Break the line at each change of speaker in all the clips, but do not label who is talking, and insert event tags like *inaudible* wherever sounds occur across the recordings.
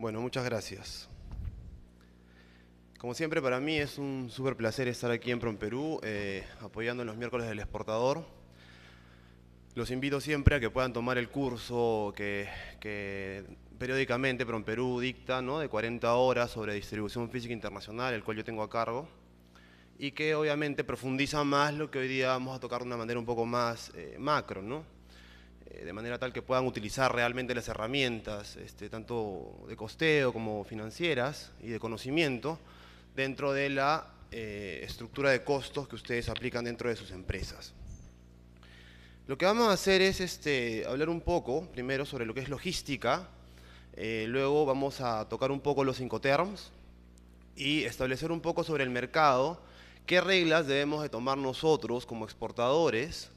Bueno, muchas gracias. Como siempre, para mí es un súper placer estar aquí en Perú, eh, apoyando en los miércoles del exportador. Los invito siempre a que puedan tomar el curso que, que periódicamente Perú dicta, ¿no? de 40 horas sobre distribución física internacional, el cual yo tengo a cargo, y que obviamente profundiza más lo que hoy día vamos a tocar de una manera un poco más eh, macro. ¿no? Eh, de manera tal que puedan utilizar realmente las herramientas, este, tanto de costeo como financieras y de conocimiento, dentro de la eh, estructura de costos que ustedes aplican dentro de sus empresas. Lo que vamos a hacer es este, hablar un poco, primero, sobre lo que es logística, eh, luego vamos a tocar un poco los cinco incoterms y establecer un poco sobre el mercado, qué reglas debemos de tomar nosotros como exportadores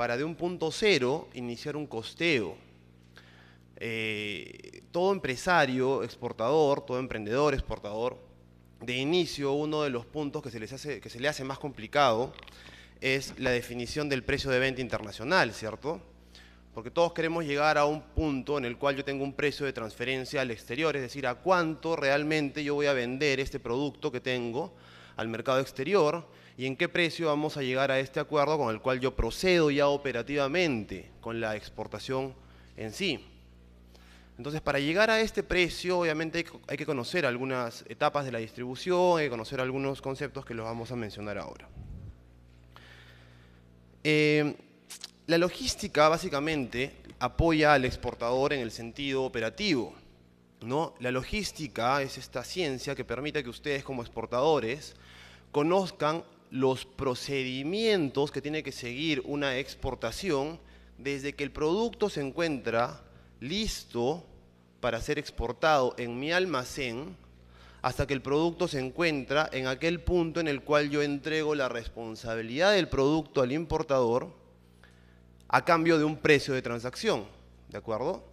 para de un punto cero iniciar un costeo. Eh, todo empresario, exportador, todo emprendedor, exportador, de inicio uno de los puntos que se, les hace, que se le hace más complicado es la definición del precio de venta internacional, ¿cierto? Porque todos queremos llegar a un punto en el cual yo tengo un precio de transferencia al exterior, es decir, a cuánto realmente yo voy a vender este producto que tengo al mercado exterior y en qué precio vamos a llegar a este acuerdo con el cual yo procedo ya operativamente con la exportación en sí. Entonces, para llegar a este precio, obviamente hay que conocer algunas etapas de la distribución, hay que conocer algunos conceptos que los vamos a mencionar ahora. Eh, la logística básicamente apoya al exportador en el sentido operativo. ¿no? La logística es esta ciencia que permite que ustedes como exportadores conozcan los procedimientos que tiene que seguir una exportación desde que el producto se encuentra listo para ser exportado en mi almacén hasta que el producto se encuentra en aquel punto en el cual yo entrego la responsabilidad del producto al importador a cambio de un precio de transacción, ¿de acuerdo?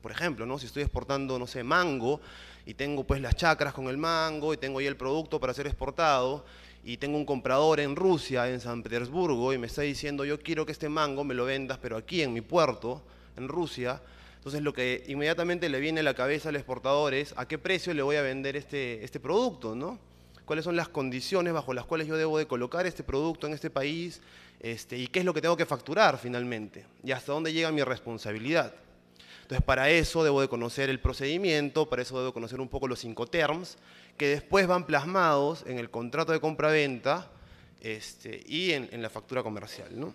Por ejemplo, ¿no? si estoy exportando, no sé, mango, y tengo pues las chacras con el mango, y tengo ahí el producto para ser exportado, y tengo un comprador en Rusia, en San Petersburgo, y me está diciendo, yo quiero que este mango me lo vendas, pero aquí en mi puerto, en Rusia. Entonces lo que inmediatamente le viene a la cabeza al exportador es a qué precio le voy a vender este, este producto, ¿no? cuáles son las condiciones bajo las cuales yo debo de colocar este producto en este país este, y qué es lo que tengo que facturar finalmente y hasta dónde llega mi responsabilidad. Entonces, para eso debo de conocer el procedimiento, para eso debo conocer un poco los cinco terms, que después van plasmados en el contrato de compra-venta este, y en, la factura comercial. ¿no?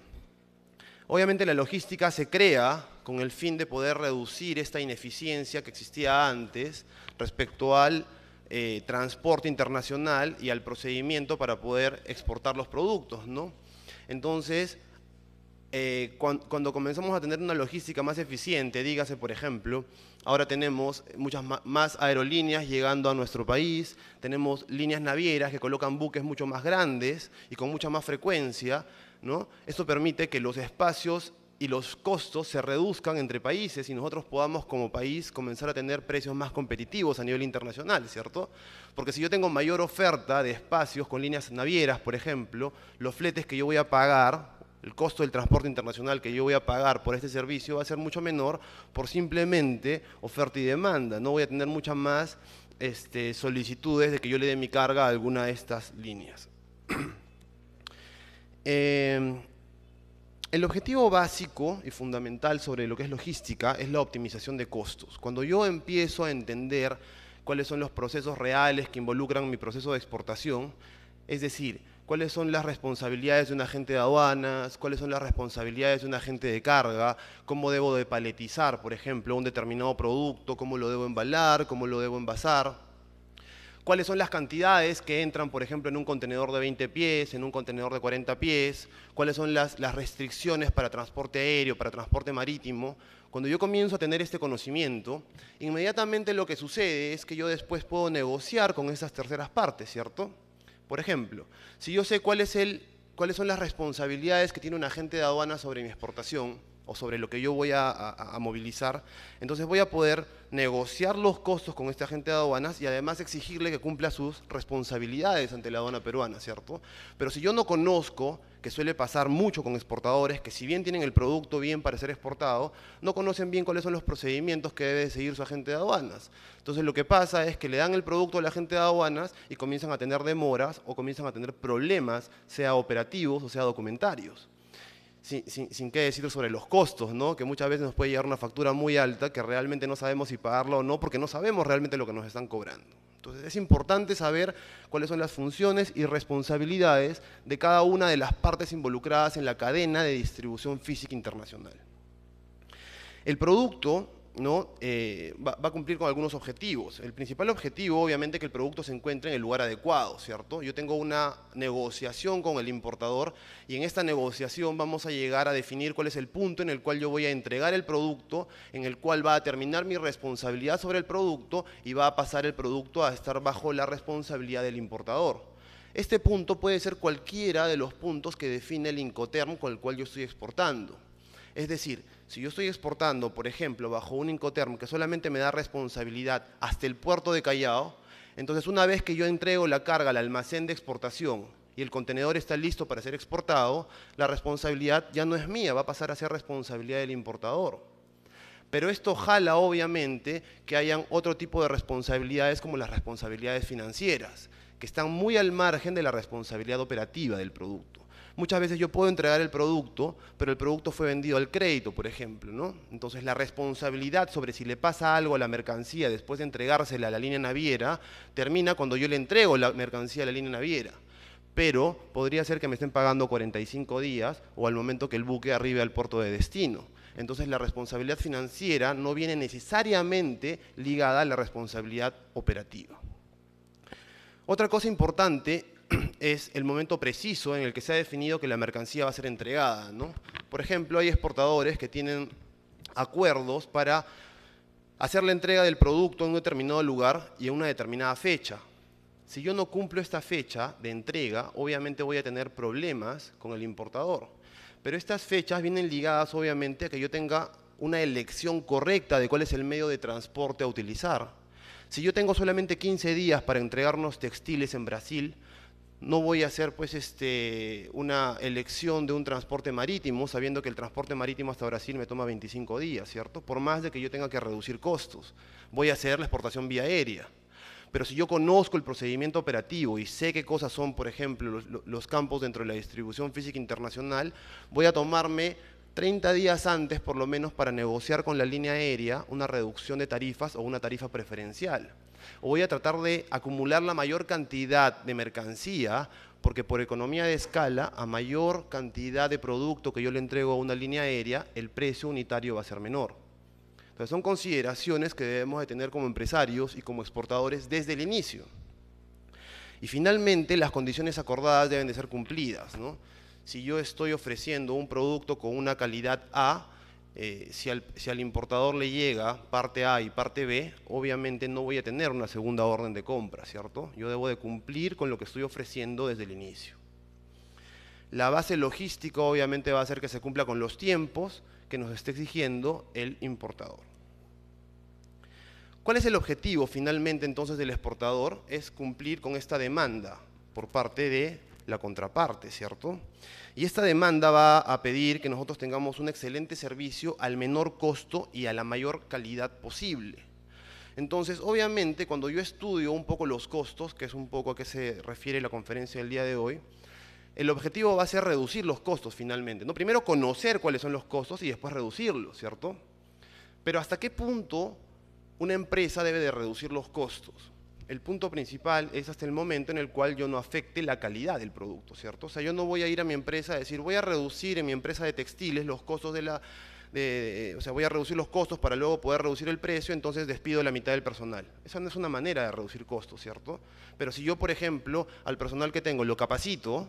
Obviamente la logística se crea con el fin de poder reducir esta ineficiencia que existía antes respecto al eh, transporte internacional y al procedimiento para poder exportar los productos. ¿no? Entonces, eh, cuando, comenzamos a tener una logística más eficiente, dígase por ejemplo, ahora tenemos muchas más aerolíneas llegando a nuestro país, tenemos líneas navieras que colocan buques mucho más grandes y con mucha más frecuencia, ¿no? Esto permite que los espacios y los costos se reduzcan entre países y nosotros podamos como país comenzar a tener precios más competitivos a nivel internacional, ¿cierto? Porque si yo tengo mayor oferta de espacios con líneas navieras, por ejemplo, los fletes que yo voy a pagar el costo del transporte internacional que yo voy a pagar por este servicio va a ser mucho menor por simplemente oferta y demanda. No voy a tener muchas más este, solicitudes de que yo le dé mi carga a alguna de estas líneas. *clears throat* Em, el objetivo básico y fundamental sobre lo que es logística es la optimización de costos. Cuando yo empiezo a entender cuáles son los procesos reales que involucran mi proceso de exportación, es decir, cuáles son las responsabilidades de un agente de aduanas, cuáles son las responsabilidades de un agente de carga, cómo debo de paletizar, por ejemplo, un determinado producto, cómo lo debo embalar, cómo lo debo envasar cuáles son las cantidades que entran, por ejemplo, en un contenedor de 20 pies, en un contenedor de 40 pies, cuáles son las, las, restricciones para transporte aéreo, para transporte marítimo. Cuando yo comienzo a tener este conocimiento, inmediatamente lo que sucede es que yo después puedo negociar con esas terceras partes, ¿cierto? Por ejemplo, si yo sé cuál es el, cuáles son las responsabilidades que tiene un agente de aduana sobre mi exportación, o sobre lo que yo voy a, movilizar, entonces voy a poder negociar los costos con este agente de aduanas y además exigirle que cumpla sus responsabilidades ante la aduana peruana, ¿cierto? Pero si yo no conozco, que suele pasar mucho con exportadores, que si bien tienen el producto bien para ser exportado, no conocen bien cuáles son los procedimientos que debe seguir su agente de aduanas. Entonces lo que pasa es que le dan el producto a la agente de aduanas y comienzan a tener demoras o comienzan a tener problemas, sea operativos o sea documentarios sin, qué decir sobre los costos, que muchas veces nos puede llegar una factura muy alta que realmente no sabemos si pagarla o no porque no sabemos realmente lo que nos están cobrando. Entonces es importante saber cuáles son las funciones y responsabilidades de cada una de las partes involucradas en la cadena de distribución física internacional. El producto ¿no? Eh, va, a cumplir con algunos objetivos. El principal objetivo, obviamente, es que el producto se encuentre en el lugar adecuado, ¿cierto? Yo tengo una negociación con el importador y en esta negociación vamos a llegar a definir cuál es el punto en el cual yo voy a entregar el producto, en el cual va a terminar mi responsabilidad sobre el producto y va a pasar el producto a estar bajo la responsabilidad del importador. Este punto puede ser cualquiera de los puntos que define el Incoterm con el cual yo estoy exportando. Es decir, si yo estoy exportando, por ejemplo, bajo un Incoterm que solamente me da responsabilidad hasta el puerto de Callao, entonces una vez que yo entrego la carga al almacén de exportación y el contenedor está listo para ser exportado, la responsabilidad ya no es mía, va a pasar a ser responsabilidad del importador. Pero esto jala obviamente que hayan otro tipo de responsabilidades como las responsabilidades financieras, que están muy al margen de la responsabilidad operativa del producto. Muchas veces yo puedo entregar el producto, pero el producto fue vendido al crédito, por ejemplo, ¿no? Entonces la responsabilidad sobre si le pasa algo a la mercancía después de entregársela a la línea naviera termina cuando yo le entrego la mercancía a la línea naviera. Pero podría ser que me estén pagando 45 días o al momento que el buque arribe al puerto de destino. Entonces la responsabilidad financiera no viene necesariamente ligada a la responsabilidad operativa. Otra cosa importante *clears throat* es el momento preciso en el que se ha definido que la mercancía va a ser entregada. Por ejemplo, hay exportadores que tienen acuerdos para hacer la entrega del producto en un determinado lugar y en una determinada fecha. Si yo no cumplo esta fecha de entrega, obviamente voy a tener problemas con el importador. Pero estas fechas vienen ligadas obviamente a que yo tenga una elección correcta de cuál es el medio de transporte a utilizar. Si yo tengo solamente 15 días para entregarnos textiles en Brasil, no voy a hacer pues este, una elección de un transporte marítimo, sabiendo que el transporte marítimo hasta Brasil me toma 25 días, ¿cierto? Por más de que yo tenga que reducir costos, voy a hacer la exportación vía aérea. Pero si yo conozco el procedimiento operativo y sé qué cosas son, por ejemplo, los, los campos dentro de la distribución física internacional, voy a tomarme 30 días antes, por lo menos, para negociar con la línea aérea una reducción de tarifas o una tarifa preferencial o voy a tratar de acumular la mayor cantidad de mercancía, porque por economía de escala, a mayor cantidad de producto que yo le entrego a una línea aérea, el precio unitario va a ser menor. Entonces son consideraciones que debemos de tener como empresarios y como exportadores desde el inicio. Y finalmente, las condiciones acordadas deben de ser cumplidas. Si yo estoy ofreciendo un producto con una calidad A, eh, si, al, importador le llega parte A y parte B, obviamente no voy a tener una segunda orden de compra, ¿cierto? Yo debo de cumplir con lo que estoy ofreciendo desde el inicio. La base logística obviamente va a ser que se cumpla con los tiempos que nos esté exigiendo el importador. ¿Cuál es el objetivo finalmente entonces del exportador? Es cumplir con esta demanda por parte de la contraparte, ¿cierto? Y esta demanda va a pedir que nosotros tengamos un excelente servicio al menor costo y a la mayor calidad posible. Entonces, obviamente, cuando yo estudio un poco los costos, que es un poco a qué se refiere la conferencia del día de hoy, el objetivo va a ser reducir los costos finalmente. ¿no? Primero conocer cuáles son los costos y después reducirlos, ¿cierto? Pero ¿hasta qué punto una empresa debe de reducir los costos? el punto principal es hasta el momento en el cual yo no afecte la calidad del producto, ¿cierto? O sea, yo no voy a ir a mi empresa a decir, voy a reducir en mi empresa de textiles los costos de la... o sea, voy a reducir los costos para luego poder reducir el precio, entonces despido la mitad del personal. Esa no es una manera de reducir costos, ¿cierto? Pero si yo, por ejemplo, al personal que tengo lo capacito,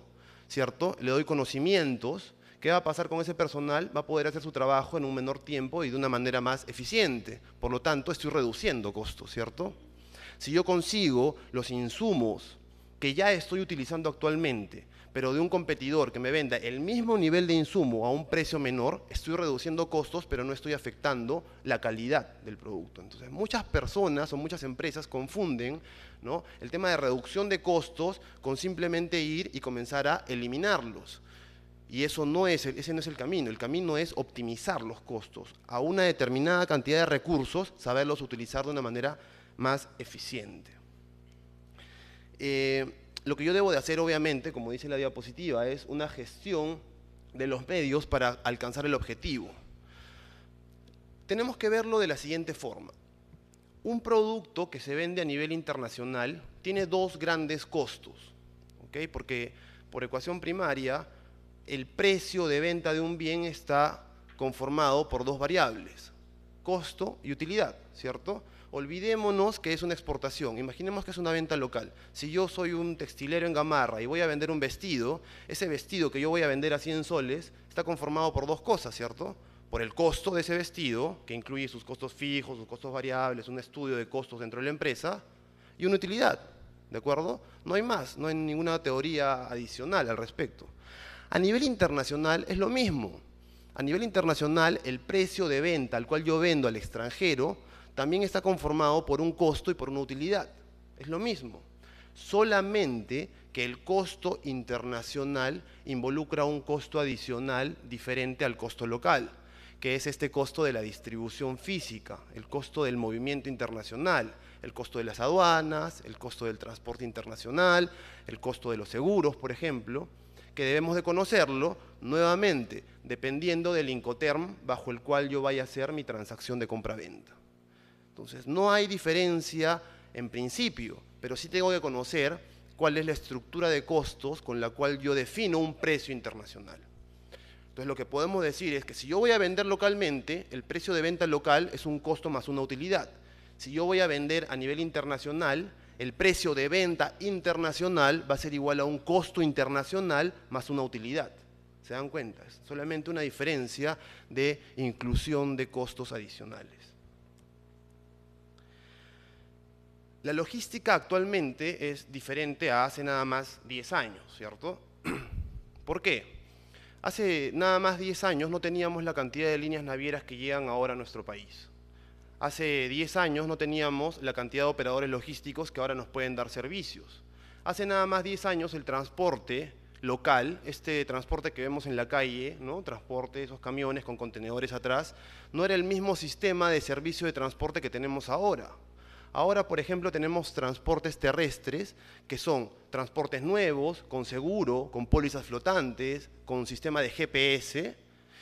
¿cierto? Le doy conocimientos, ¿qué va a pasar con ese personal? Va a poder hacer su trabajo en un menor tiempo y de una manera más eficiente. Por lo tanto, estoy reduciendo costos, ¿cierto? Si yo consigo los insumos que ya estoy utilizando actualmente, pero de un competidor que me venda el mismo nivel de insumo a un precio menor, estoy reduciendo costos, pero no estoy afectando la calidad del producto. Entonces, muchas personas o muchas empresas confunden el tema de reducción de costos con simplemente ir y comenzar a eliminarlos. Y eso no es, ese no es el camino. El camino es optimizar los costos a una determinada cantidad de recursos, saberlos utilizar de una manera más eficiente. Eh, lo que yo debo de hacer, obviamente, como dice la diapositiva, es una gestión de los medios para alcanzar el objetivo. Tenemos que verlo de la siguiente forma. Un producto que se vende a nivel internacional tiene dos grandes costos, porque por ecuación primaria el precio de venta de un bien está conformado por dos variables, costo y utilidad, ¿cierto? olvidémonos que es una exportación, imaginemos que es una venta local. Si yo soy un textilero en Gamarra y voy a vender un vestido, ese vestido que yo voy a vender a 100 soles está conformado por dos cosas, ¿cierto? Por el costo de ese vestido, que incluye sus costos fijos, sus costos variables, un estudio de costos dentro de la empresa, y una utilidad, ¿de acuerdo? No hay más, no hay ninguna teoría adicional al respecto. A nivel internacional es lo mismo. A nivel internacional, el precio de venta al cual yo vendo al extranjero también está conformado por un costo y por una utilidad. Es lo mismo. Solamente que el costo internacional involucra un costo adicional diferente al costo local, que es este costo de la distribución física, el costo del movimiento internacional, el costo de las aduanas, el costo del transporte internacional, el costo de los seguros, por ejemplo, que debemos de conocerlo nuevamente, dependiendo del Incoterm bajo el cual yo vaya a hacer mi transacción de compra-venta. Entonces, no hay diferencia en principio, pero sí tengo que conocer cuál es la estructura de costos con la cual yo defino un precio internacional. Entonces, lo que podemos decir es que si yo voy a vender localmente, el precio de venta local es un costo más una utilidad. Si yo voy a vender a nivel internacional, el precio de venta internacional va a ser igual a un costo internacional más una utilidad. ¿Se dan cuenta? Es solamente una diferencia de inclusión de costos adicionales. La logística actualmente es diferente a hace nada más 10 años, ¿cierto? *clears throat* ¿Por qué? Hace nada más 10 años no teníamos la cantidad de líneas navieras que llegan ahora a nuestro país. Hace 10 años no teníamos la cantidad de operadores logísticos que ahora nos pueden dar servicios. Hace nada más 10 años el transporte local, este transporte que vemos en la calle, ¿no? transporte, esos camiones con contenedores atrás, no era el mismo sistema de servicio de transporte que tenemos ahora. Ahora, por ejemplo, tenemos transportes terrestres, que son transportes nuevos, con seguro, con pólizas flotantes, con sistema de GPS,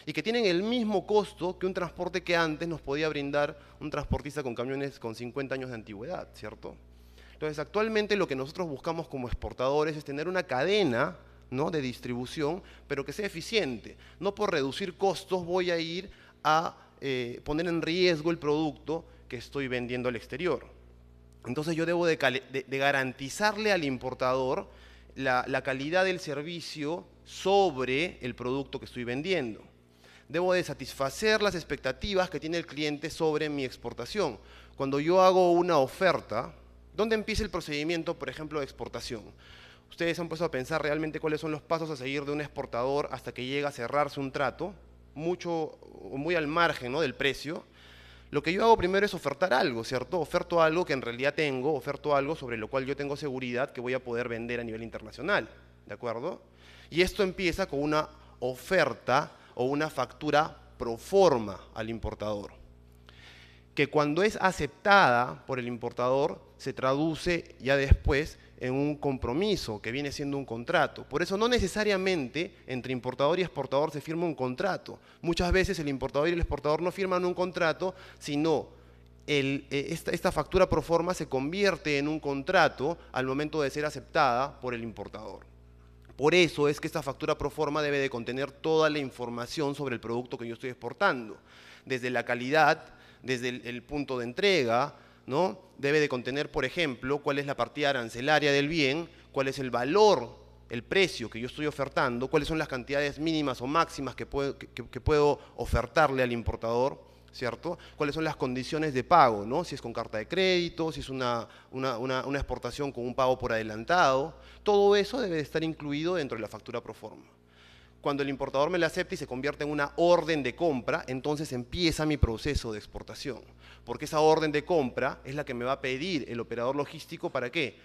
y que tienen el mismo costo que un transporte que antes nos podía brindar un transportista con camiones con 50 años de antigüedad, ¿cierto? Entonces, actualmente lo que nosotros buscamos como exportadores es tener una cadena de distribución, pero que sea eficiente. No por reducir costos voy a ir a eh, poner en riesgo el producto que estoy vendiendo al exterior. Entonces yo debo de, garantizarle al importador la, calidad del servicio sobre el producto que estoy vendiendo. Debo de satisfacer las expectativas que tiene el cliente sobre mi exportación. Cuando yo hago una oferta, ¿dónde empieza el procedimiento, por ejemplo, de exportación? Ustedes han puesto a pensar realmente cuáles son los pasos a seguir de un exportador hasta que llega a cerrarse un trato, mucho, muy al margen del precio. Lo que yo hago primero es ofertar algo, ¿cierto? Oferto algo que en realidad tengo, oferto algo sobre lo cual yo tengo seguridad que voy a poder vender a nivel internacional, ¿de acuerdo? Y esto empieza con una oferta o una factura pro forma al importador, que cuando es aceptada por el importador se traduce ya después en un compromiso que viene siendo un contrato. Por eso no necesariamente entre importador y exportador se firma un contrato. Muchas veces el importador y el exportador no firman un contrato, sino eh, esta, factura pro forma se convierte en un contrato al momento de ser aceptada por el importador. Por eso es que esta factura pro forma debe de contener toda la información sobre el producto que yo estoy exportando, desde la calidad, desde el punto de entrega, ¿no? debe de contener, por ejemplo, cuál es la partida arancelaria del bien, cuál es el valor, el precio que yo estoy ofertando, cuáles son las cantidades mínimas o máximas que puedo, puedo ofertarle al importador, ¿cierto? Cuáles son las condiciones de pago, ¿no? Si es con carta de crédito, si es una, una, una exportación con un pago por adelantado. Todo eso debe de estar incluido dentro de la factura pro forma. Cuando el importador me la acepta y se convierte en una orden de compra, entonces empieza mi proceso de exportación. Porque esa orden de compra es la que me va a pedir el operador logístico para qué?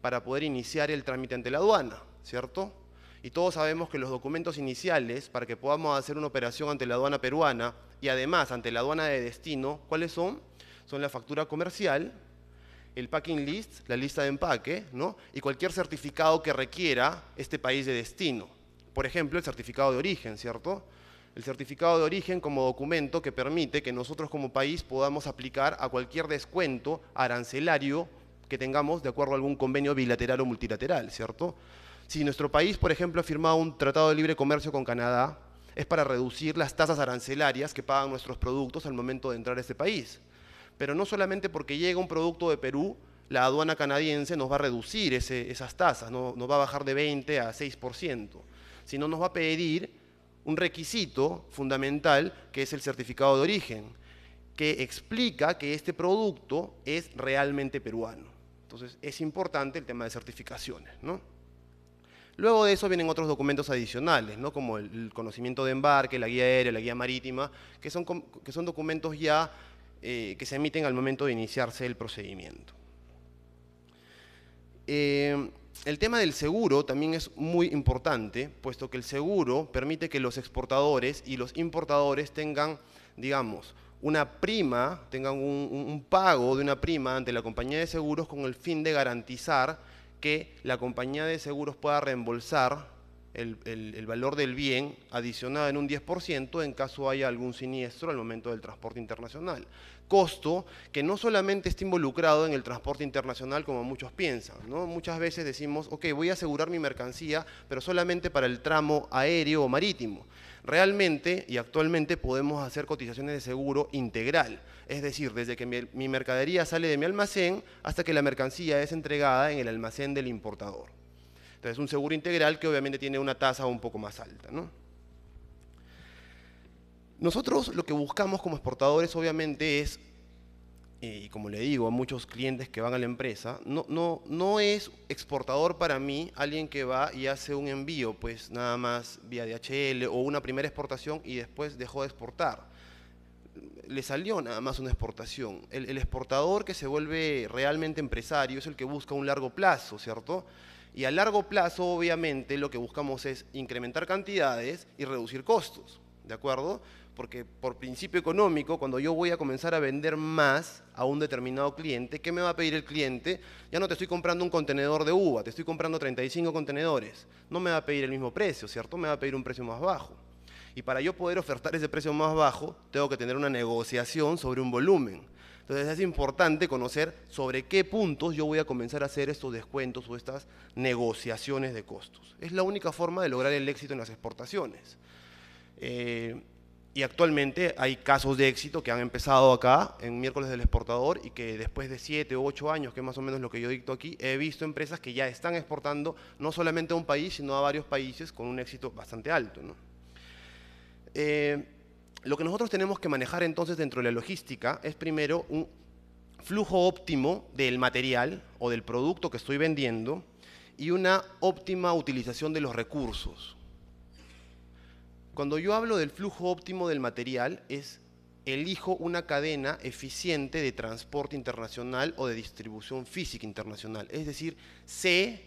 Para poder iniciar el trámite ante la aduana, ¿cierto? Y todos sabemos que los documentos iniciales para que podamos hacer una operación ante la aduana peruana y además ante la aduana de destino, ¿cuáles son? Son la factura comercial, el packing list, la lista de empaque, ¿no? Y cualquier certificado que requiera este país de destino. Por ejemplo, el certificado de origen, ¿cierto? El certificado de origen como documento que permite que nosotros como país podamos aplicar a cualquier descuento arancelario que tengamos de acuerdo a algún convenio bilateral o multilateral, ¿cierto? Si nuestro país, por ejemplo, ha firmado un tratado de libre comercio con Canadá, es para reducir las tasas arancelarias que pagan nuestros productos al momento de entrar a ese país. Pero no solamente porque llega un producto de Perú, la aduana canadiense nos va a reducir esas tasas, nos va a bajar de 20 a 6% sino nos va a pedir un requisito fundamental que es el certificado de origen, que explica que este producto es realmente peruano. Entonces es importante el tema de certificaciones. ¿no? Luego de eso vienen otros documentos adicionales, ¿no? como el, conocimiento de embarque, la guía aérea, la guía marítima, que son, que son documentos ya eh, que se emiten al momento de iniciarse el procedimiento. Eh, el tema del seguro también es muy importante, puesto que el seguro permite que los exportadores y los importadores tengan, digamos, una prima, tengan un, pago de una prima ante la compañía de seguros con el fin de garantizar que la compañía de seguros pueda reembolsar el, el valor del bien adicionado en un 10% en caso haya algún siniestro al momento del transporte internacional costo que no solamente está involucrado en el transporte internacional como muchos piensan. ¿no? Muchas veces decimos, ok, voy a asegurar mi mercancía, pero solamente para el tramo aéreo o marítimo. Realmente y actualmente podemos hacer cotizaciones de seguro integral, es decir, desde que mi mercadería sale de mi almacén hasta que la mercancía es entregada en el almacén del importador. Entonces, un seguro integral que obviamente tiene una tasa un poco más alta. ¿no? Nosotros lo que buscamos como exportadores obviamente es, eh, y como le digo a muchos clientes que van a la empresa, no, es exportador para mí alguien que va y hace un envío, pues nada más vía DHL o una primera exportación y después dejó de exportar. Le salió nada más una exportación. El, el exportador que se vuelve realmente empresario es el que busca un largo plazo, ¿cierto? Y a largo plazo, obviamente, lo que buscamos es incrementar cantidades y reducir costos, ¿de acuerdo? porque por principio económico, cuando yo voy a comenzar a vender más a un determinado cliente, ¿qué me va a pedir el cliente? Ya no te estoy comprando un contenedor de uva, te estoy comprando 35 contenedores. No me va a pedir el mismo precio, ¿cierto? Me va a pedir un precio más bajo. Y para yo poder ofertar ese precio más bajo, tengo que tener una negociación sobre un volumen. Entonces es importante conocer sobre qué puntos yo voy a comenzar a hacer estos descuentos o estas negociaciones de costos. Es la única forma de lograr el éxito en las exportaciones. Eh, y actualmente hay casos de éxito que han empezado acá en miércoles del exportador y que después de siete u ocho años, que es más o menos lo que yo dicto aquí, he visto empresas que ya están exportando no solamente a un país, sino a varios países con un éxito bastante alto. Eh, lo que nosotros tenemos que manejar entonces dentro de la logística es primero un flujo óptimo del material o del producto que estoy vendiendo y una óptima utilización de los recursos. Cuando yo hablo del flujo óptimo del material es elijo una cadena eficiente de transporte internacional o de distribución física internacional. Es decir, sé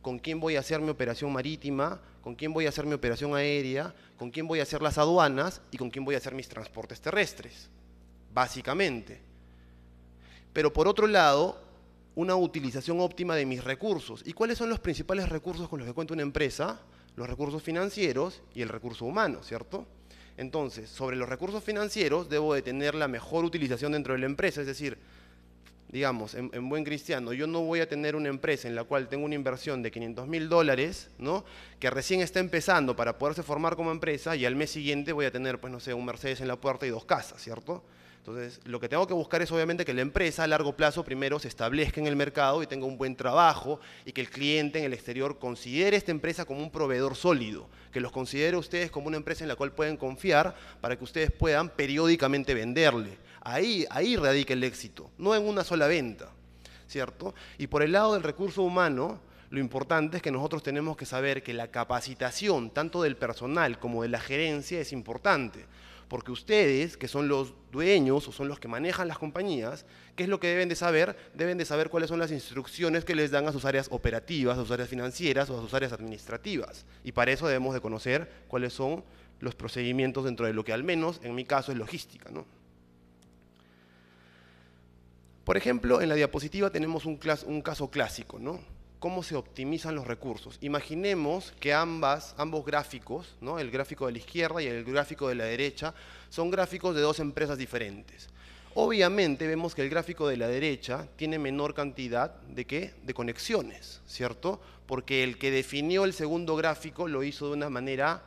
con quién voy a hacer mi operación marítima, con quién voy a hacer mi operación aérea, con quién voy a hacer las aduanas y con quién voy a hacer mis transportes terrestres, básicamente. Pero por otro lado, una utilización óptima de mis recursos. ¿Y cuáles son los principales recursos con los que cuenta una empresa? los recursos financieros y el recurso humano, ¿cierto? Entonces, sobre los recursos financieros debo de tener la mejor utilización dentro de la empresa, es decir, digamos, en, en, buen cristiano, yo no voy a tener una empresa en la cual tengo una inversión de 500 mil dólares, ¿no? Que recién está empezando para poderse formar como empresa y al mes siguiente voy a tener, pues no sé, un Mercedes en la puerta y dos casas, ¿cierto? Entonces, lo que tengo que buscar es obviamente que la empresa a largo plazo primero se establezca en el mercado y tenga un buen trabajo y que el cliente en el exterior considere esta empresa como un proveedor sólido, que los considere ustedes como una empresa en la cual pueden confiar para que ustedes puedan periódicamente venderle. Ahí, ahí radica el éxito, no en una sola venta, ¿cierto? Y por el lado del recurso humano, lo importante es que nosotros tenemos que saber que la capacitación tanto del personal como de la gerencia es importante. Porque ustedes, que son los dueños o son los que manejan las compañías, ¿qué es lo que deben de saber? Deben de saber cuáles son las instrucciones que les dan a sus áreas operativas, a sus áreas financieras o a sus áreas administrativas. Y para eso debemos de conocer cuáles son los procedimientos dentro de lo que al menos en mi caso es logística. Por ejemplo, en la diapositiva tenemos un, un caso clásico. ¿no? cómo se optimizan los recursos. Imaginemos que ambas, ambos gráficos, ¿no? el gráfico de la izquierda y el gráfico de la derecha, son gráficos de dos empresas diferentes. Obviamente vemos que el gráfico de la derecha tiene menor cantidad de, ¿qué? de conexiones, ¿cierto? Porque el que definió el segundo gráfico lo hizo de una manera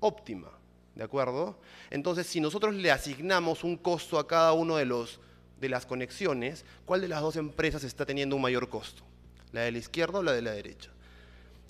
óptima, ¿de acuerdo? Entonces, si nosotros le asignamos un costo a cada uno de, los, de las conexiones, ¿cuál de las dos empresas está teniendo un mayor costo? la de la izquierda o la de la derecha.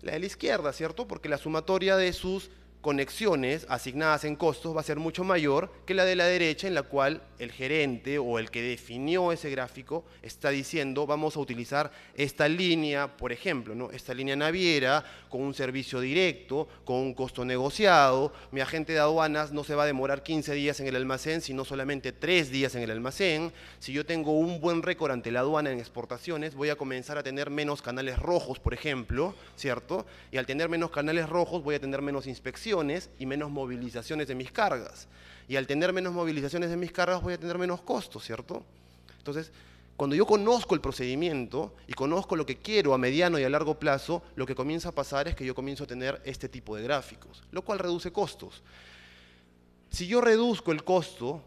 La de la izquierda, ¿cierto? Porque la sumatoria de sus conexiones asignadas en costos va a ser mucho mayor que la de la derecha en la cual el gerente o el que definió ese gráfico está diciendo vamos a utilizar esta línea, por ejemplo, ¿no? esta línea naviera con un servicio directo, con un costo negociado, mi agente de aduanas no se va a demorar 15 días en el almacén, sino solamente 3 días en el almacén, si yo tengo un buen récord ante la aduana en exportaciones, voy a comenzar a tener menos canales rojos, por ejemplo, ¿cierto? Y al tener menos canales rojos voy a tener menos inspecciones y menos movilizaciones de mis cargas. Y al tener menos movilizaciones de mis cargas voy a tener menos costos, ¿cierto? Entonces, cuando yo conozco el procedimiento y conozco lo que quiero a mediano y a largo plazo, lo que comienza a pasar es que yo comienzo a tener este tipo de gráficos, lo cual reduce costos. Si yo reduzco el costo,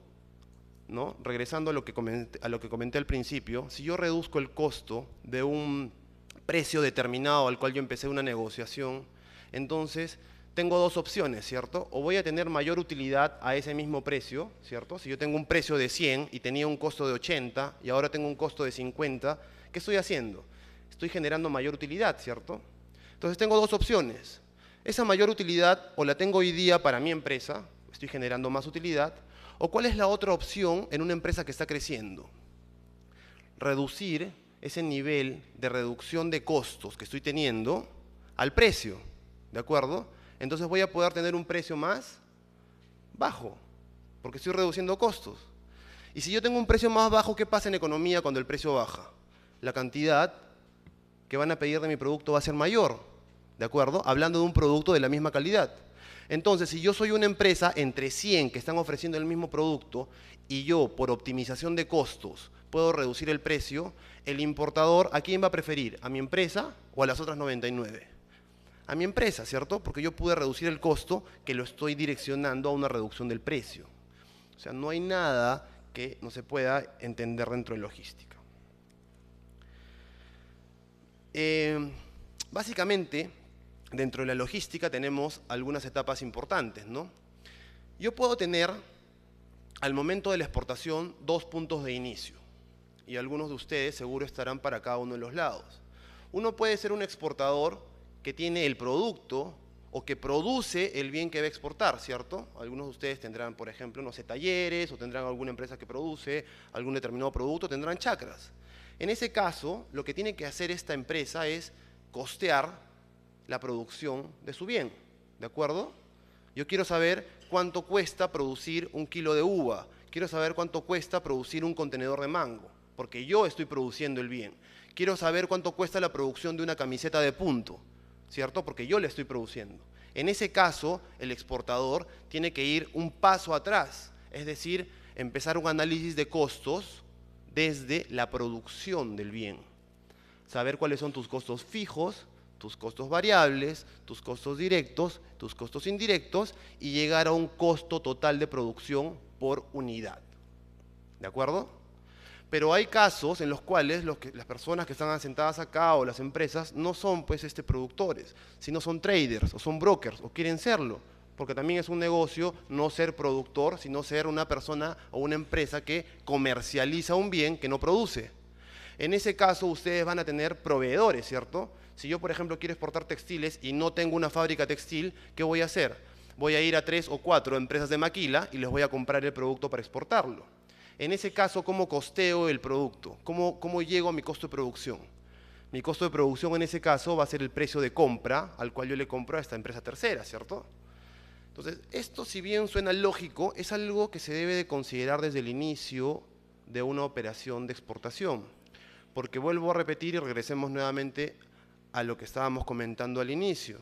¿no? regresando a lo que comenté al principio, si yo reduzco el costo de un precio determinado al cual yo empecé una negociación, entonces tengo dos opciones, ¿cierto? O voy a tener mayor utilidad a ese mismo precio, ¿cierto? Si yo tengo un precio de 100 y tenía un costo de 80 y ahora tengo un costo de 50, ¿qué estoy haciendo? Estoy generando mayor utilidad, ¿cierto? Entonces tengo dos opciones. Esa mayor utilidad o la tengo hoy día para mi empresa, estoy generando más utilidad, o cuál es la otra opción en una empresa que está creciendo. Reducir ese nivel de reducción de costos que estoy teniendo al precio, ¿de acuerdo? entonces voy a poder tener un precio más bajo, porque estoy reduciendo costos. Y si yo tengo un precio más bajo, ¿qué pasa en economía cuando el precio baja? La cantidad que van a pedir de mi producto va a ser mayor, ¿de acuerdo? Hablando de un producto de la misma calidad. Entonces, si yo soy una empresa entre 100 que están ofreciendo el mismo producto y yo, por optimización de costos, puedo reducir el precio, el importador, ¿a quién va a preferir? ¿A mi empresa o a las otras 99? a mi empresa, ¿cierto? Porque yo pude reducir el costo que lo estoy direccionando a una reducción del precio. O sea, no hay nada que no se pueda entender dentro de logística. Eh, básicamente, dentro de la logística tenemos algunas etapas importantes, ¿no? Yo puedo tener al momento de la exportación dos puntos de inicio y algunos de ustedes seguro estarán para cada uno de los lados. Uno puede ser un exportador que tiene el producto o que produce el bien que va a exportar, ¿cierto? Algunos de ustedes tendrán, por ejemplo, no sé, talleres o tendrán alguna empresa que produce algún determinado producto, tendrán chacras. En ese caso, lo que tiene que hacer esta empresa es costear la producción de su bien, ¿de acuerdo? Yo quiero saber cuánto cuesta producir un kilo de uva, quiero saber cuánto cuesta producir un contenedor de mango, porque yo estoy produciendo el bien. Quiero saber cuánto cuesta la producción de una camiseta de punto, ¿cierto? Porque yo le estoy produciendo. En ese caso, el exportador tiene que ir un paso atrás, es decir, empezar un análisis de costos desde la producción del bien. Saber cuáles son tus costos fijos, tus costos variables, tus costos directos, tus costos indirectos y llegar a un costo total de producción por unidad. ¿De acuerdo? pero hay casos en los cuales las personas que están asentadas acá o las empresas no son pues este, productores, sino son traders o son brokers o quieren serlo, porque también es un negocio no ser productor, sino ser una persona o una empresa que comercializa un bien que no produce. En ese caso ustedes van a tener proveedores, ¿cierto? Si yo, por ejemplo, quiero exportar textiles y no tengo una fábrica textil, ¿qué voy a hacer? Voy a ir a tres o cuatro empresas de maquila y les voy a comprar el producto para exportarlo. En ese caso, ¿cómo costeo el producto? ¿Cómo, llego a mi costo de producción? Mi costo de producción en ese caso va a ser el precio de compra al cual yo le compro a esta empresa tercera, ¿cierto? Entonces, esto si bien suena lógico, es algo que se debe de considerar desde el inicio de una operación de exportación. Porque vuelvo a repetir y regresemos nuevamente a lo que estábamos comentando al inicio.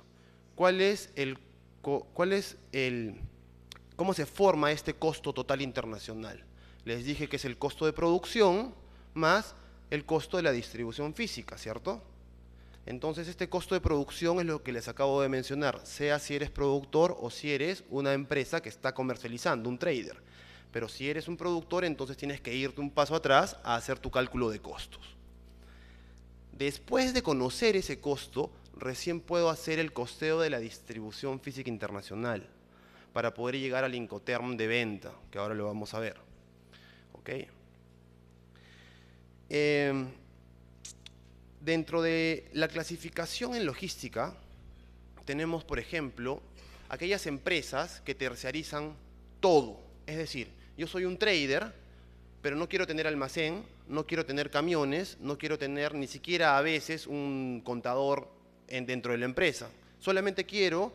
¿Cuál es el, cuál es el, ¿Cómo se forma este costo total internacional? Les dije que es el costo de producción más el costo de la distribución física, ¿cierto? Entonces, este costo de producción es lo que les acabo de mencionar, sea si eres productor o si eres una empresa que está comercializando, un trader. Pero si eres un productor, entonces tienes que irte un paso atrás a hacer tu cálculo de costos. Después de conocer ese costo, recién puedo hacer el costeo de la distribución física internacional para poder llegar al Incoterm de venta, que ahora lo vamos a ver. Em, dentro de la clasificación en logística, tenemos, por ejemplo, aquellas empresas que terciarizan todo. Es decir, yo soy un trader, pero no quiero tener almacén, no quiero tener camiones, no quiero tener ni siquiera a veces un contador en, dentro de la empresa. Solamente quiero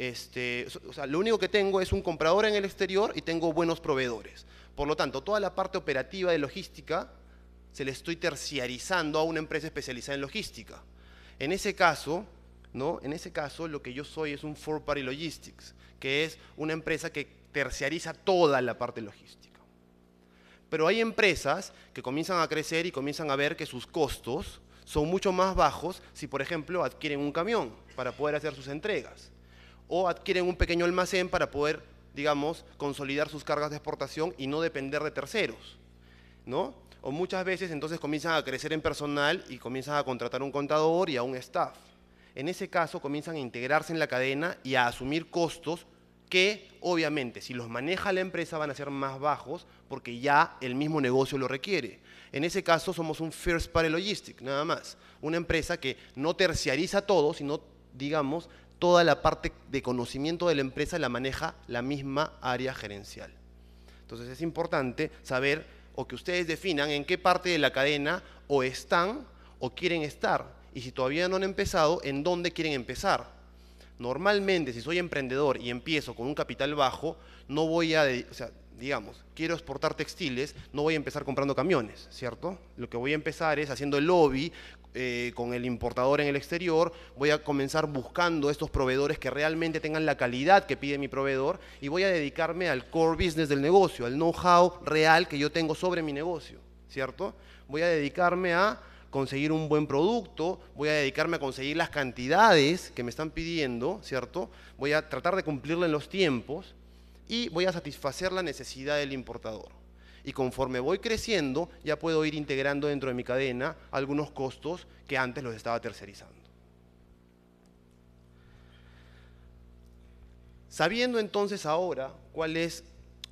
este, sea, lo único que tengo es un comprador en el exterior y tengo buenos proveedores. Por lo tanto, toda la parte operativa de logística se le estoy terciarizando a una empresa especializada en logística. En ese caso, ¿no? En ese caso, lo que yo soy es un four party logistics, que es una empresa que terciariza toda la parte logística. Pero hay empresas que comienzan a crecer y comienzan a ver que sus costos son mucho más bajos si, por ejemplo, adquieren un camión para poder hacer sus entregas o adquieren un pequeño almacén para poder, digamos, consolidar sus cargas de exportación y no depender de terceros, ¿no? O muchas veces entonces comienzan a crecer en personal y comienzan a contratar un contador y a un staff. En ese caso comienzan a integrarse en la cadena y a asumir costos que obviamente si los maneja la empresa van a ser más bajos porque ya el mismo negocio lo requiere. En ese caso somos un first party logistic, nada más. Una empresa que no terciariza todo, sino, digamos, toda la parte de conocimiento de la empresa la maneja la misma área gerencial. Entonces es importante saber o que ustedes definan en qué parte de la cadena o están o quieren estar. Y si todavía no han empezado, ¿en dónde quieren empezar? Normalmente, si soy emprendedor y empiezo con un capital bajo, no voy a, o sea, digamos, quiero exportar textiles, no voy a empezar comprando camiones, ¿cierto? Lo que voy a empezar es haciendo el lobby eh, con el importador en el exterior, voy a comenzar buscando estos proveedores que realmente tengan la calidad que pide mi proveedor y voy a dedicarme al core business del negocio, al know-how real que yo tengo sobre mi negocio, ¿cierto? Voy a dedicarme a conseguir un buen producto, voy a dedicarme a conseguir las cantidades que me están pidiendo, ¿cierto? Voy a tratar de cumplirle en los tiempos y voy a satisfacer la necesidad del importador. Y conforme voy creciendo, ya puedo ir integrando dentro de mi cadena algunos costos que antes los estaba tercerizando. Sabiendo entonces ahora cuál es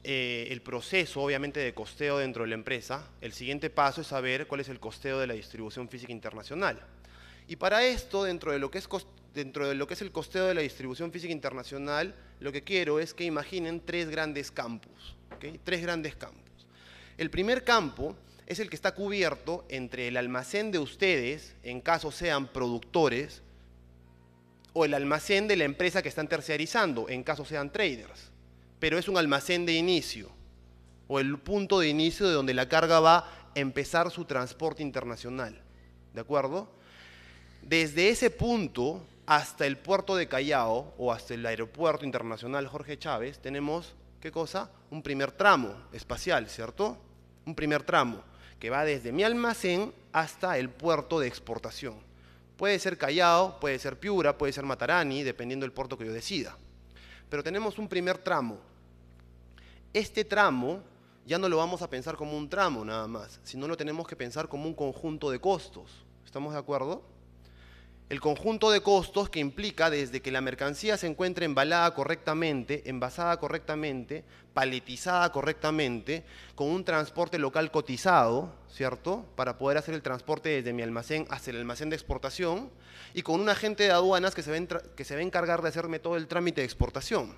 eh, el proceso, obviamente, de costeo dentro de la empresa, el siguiente paso es saber cuál es el costeo de la distribución física internacional. Y para esto, dentro de lo que es, el costeo de la distribución física internacional, lo que quiero es que imaginen tres grandes campus. Tres grandes campus. El primer campo es el que está cubierto entre el almacén de ustedes, en caso sean productores, o el almacén de la empresa que están terciarizando, en caso sean traders. Pero es un almacén de inicio, o el punto de inicio de donde la carga va a empezar su transporte internacional. ¿De acuerdo? Desde ese punto hasta el puerto de Callao o hasta el aeropuerto internacional Jorge Chávez tenemos, ¿qué cosa? Un primer tramo espacial, ¿cierto? un primer tramo que va desde mi almacén hasta el puerto de exportación. Puede ser Callao, puede ser Piura, puede ser Matarani, dependiendo del puerto que yo decida. Pero tenemos un primer tramo. Este tramo ya no lo vamos a pensar como un tramo nada más, sino lo tenemos que pensar como un conjunto de costos. ¿Estamos de acuerdo? el conjunto de costos que implica desde que la mercancía se encuentre embalada correctamente, envasada correctamente, paletizada correctamente, con un transporte local cotizado, ¿cierto? Para poder hacer el transporte desde mi almacén hasta el almacén de exportación y con un agente de aduanas que se va, que se a encargar de hacerme todo el trámite de exportación.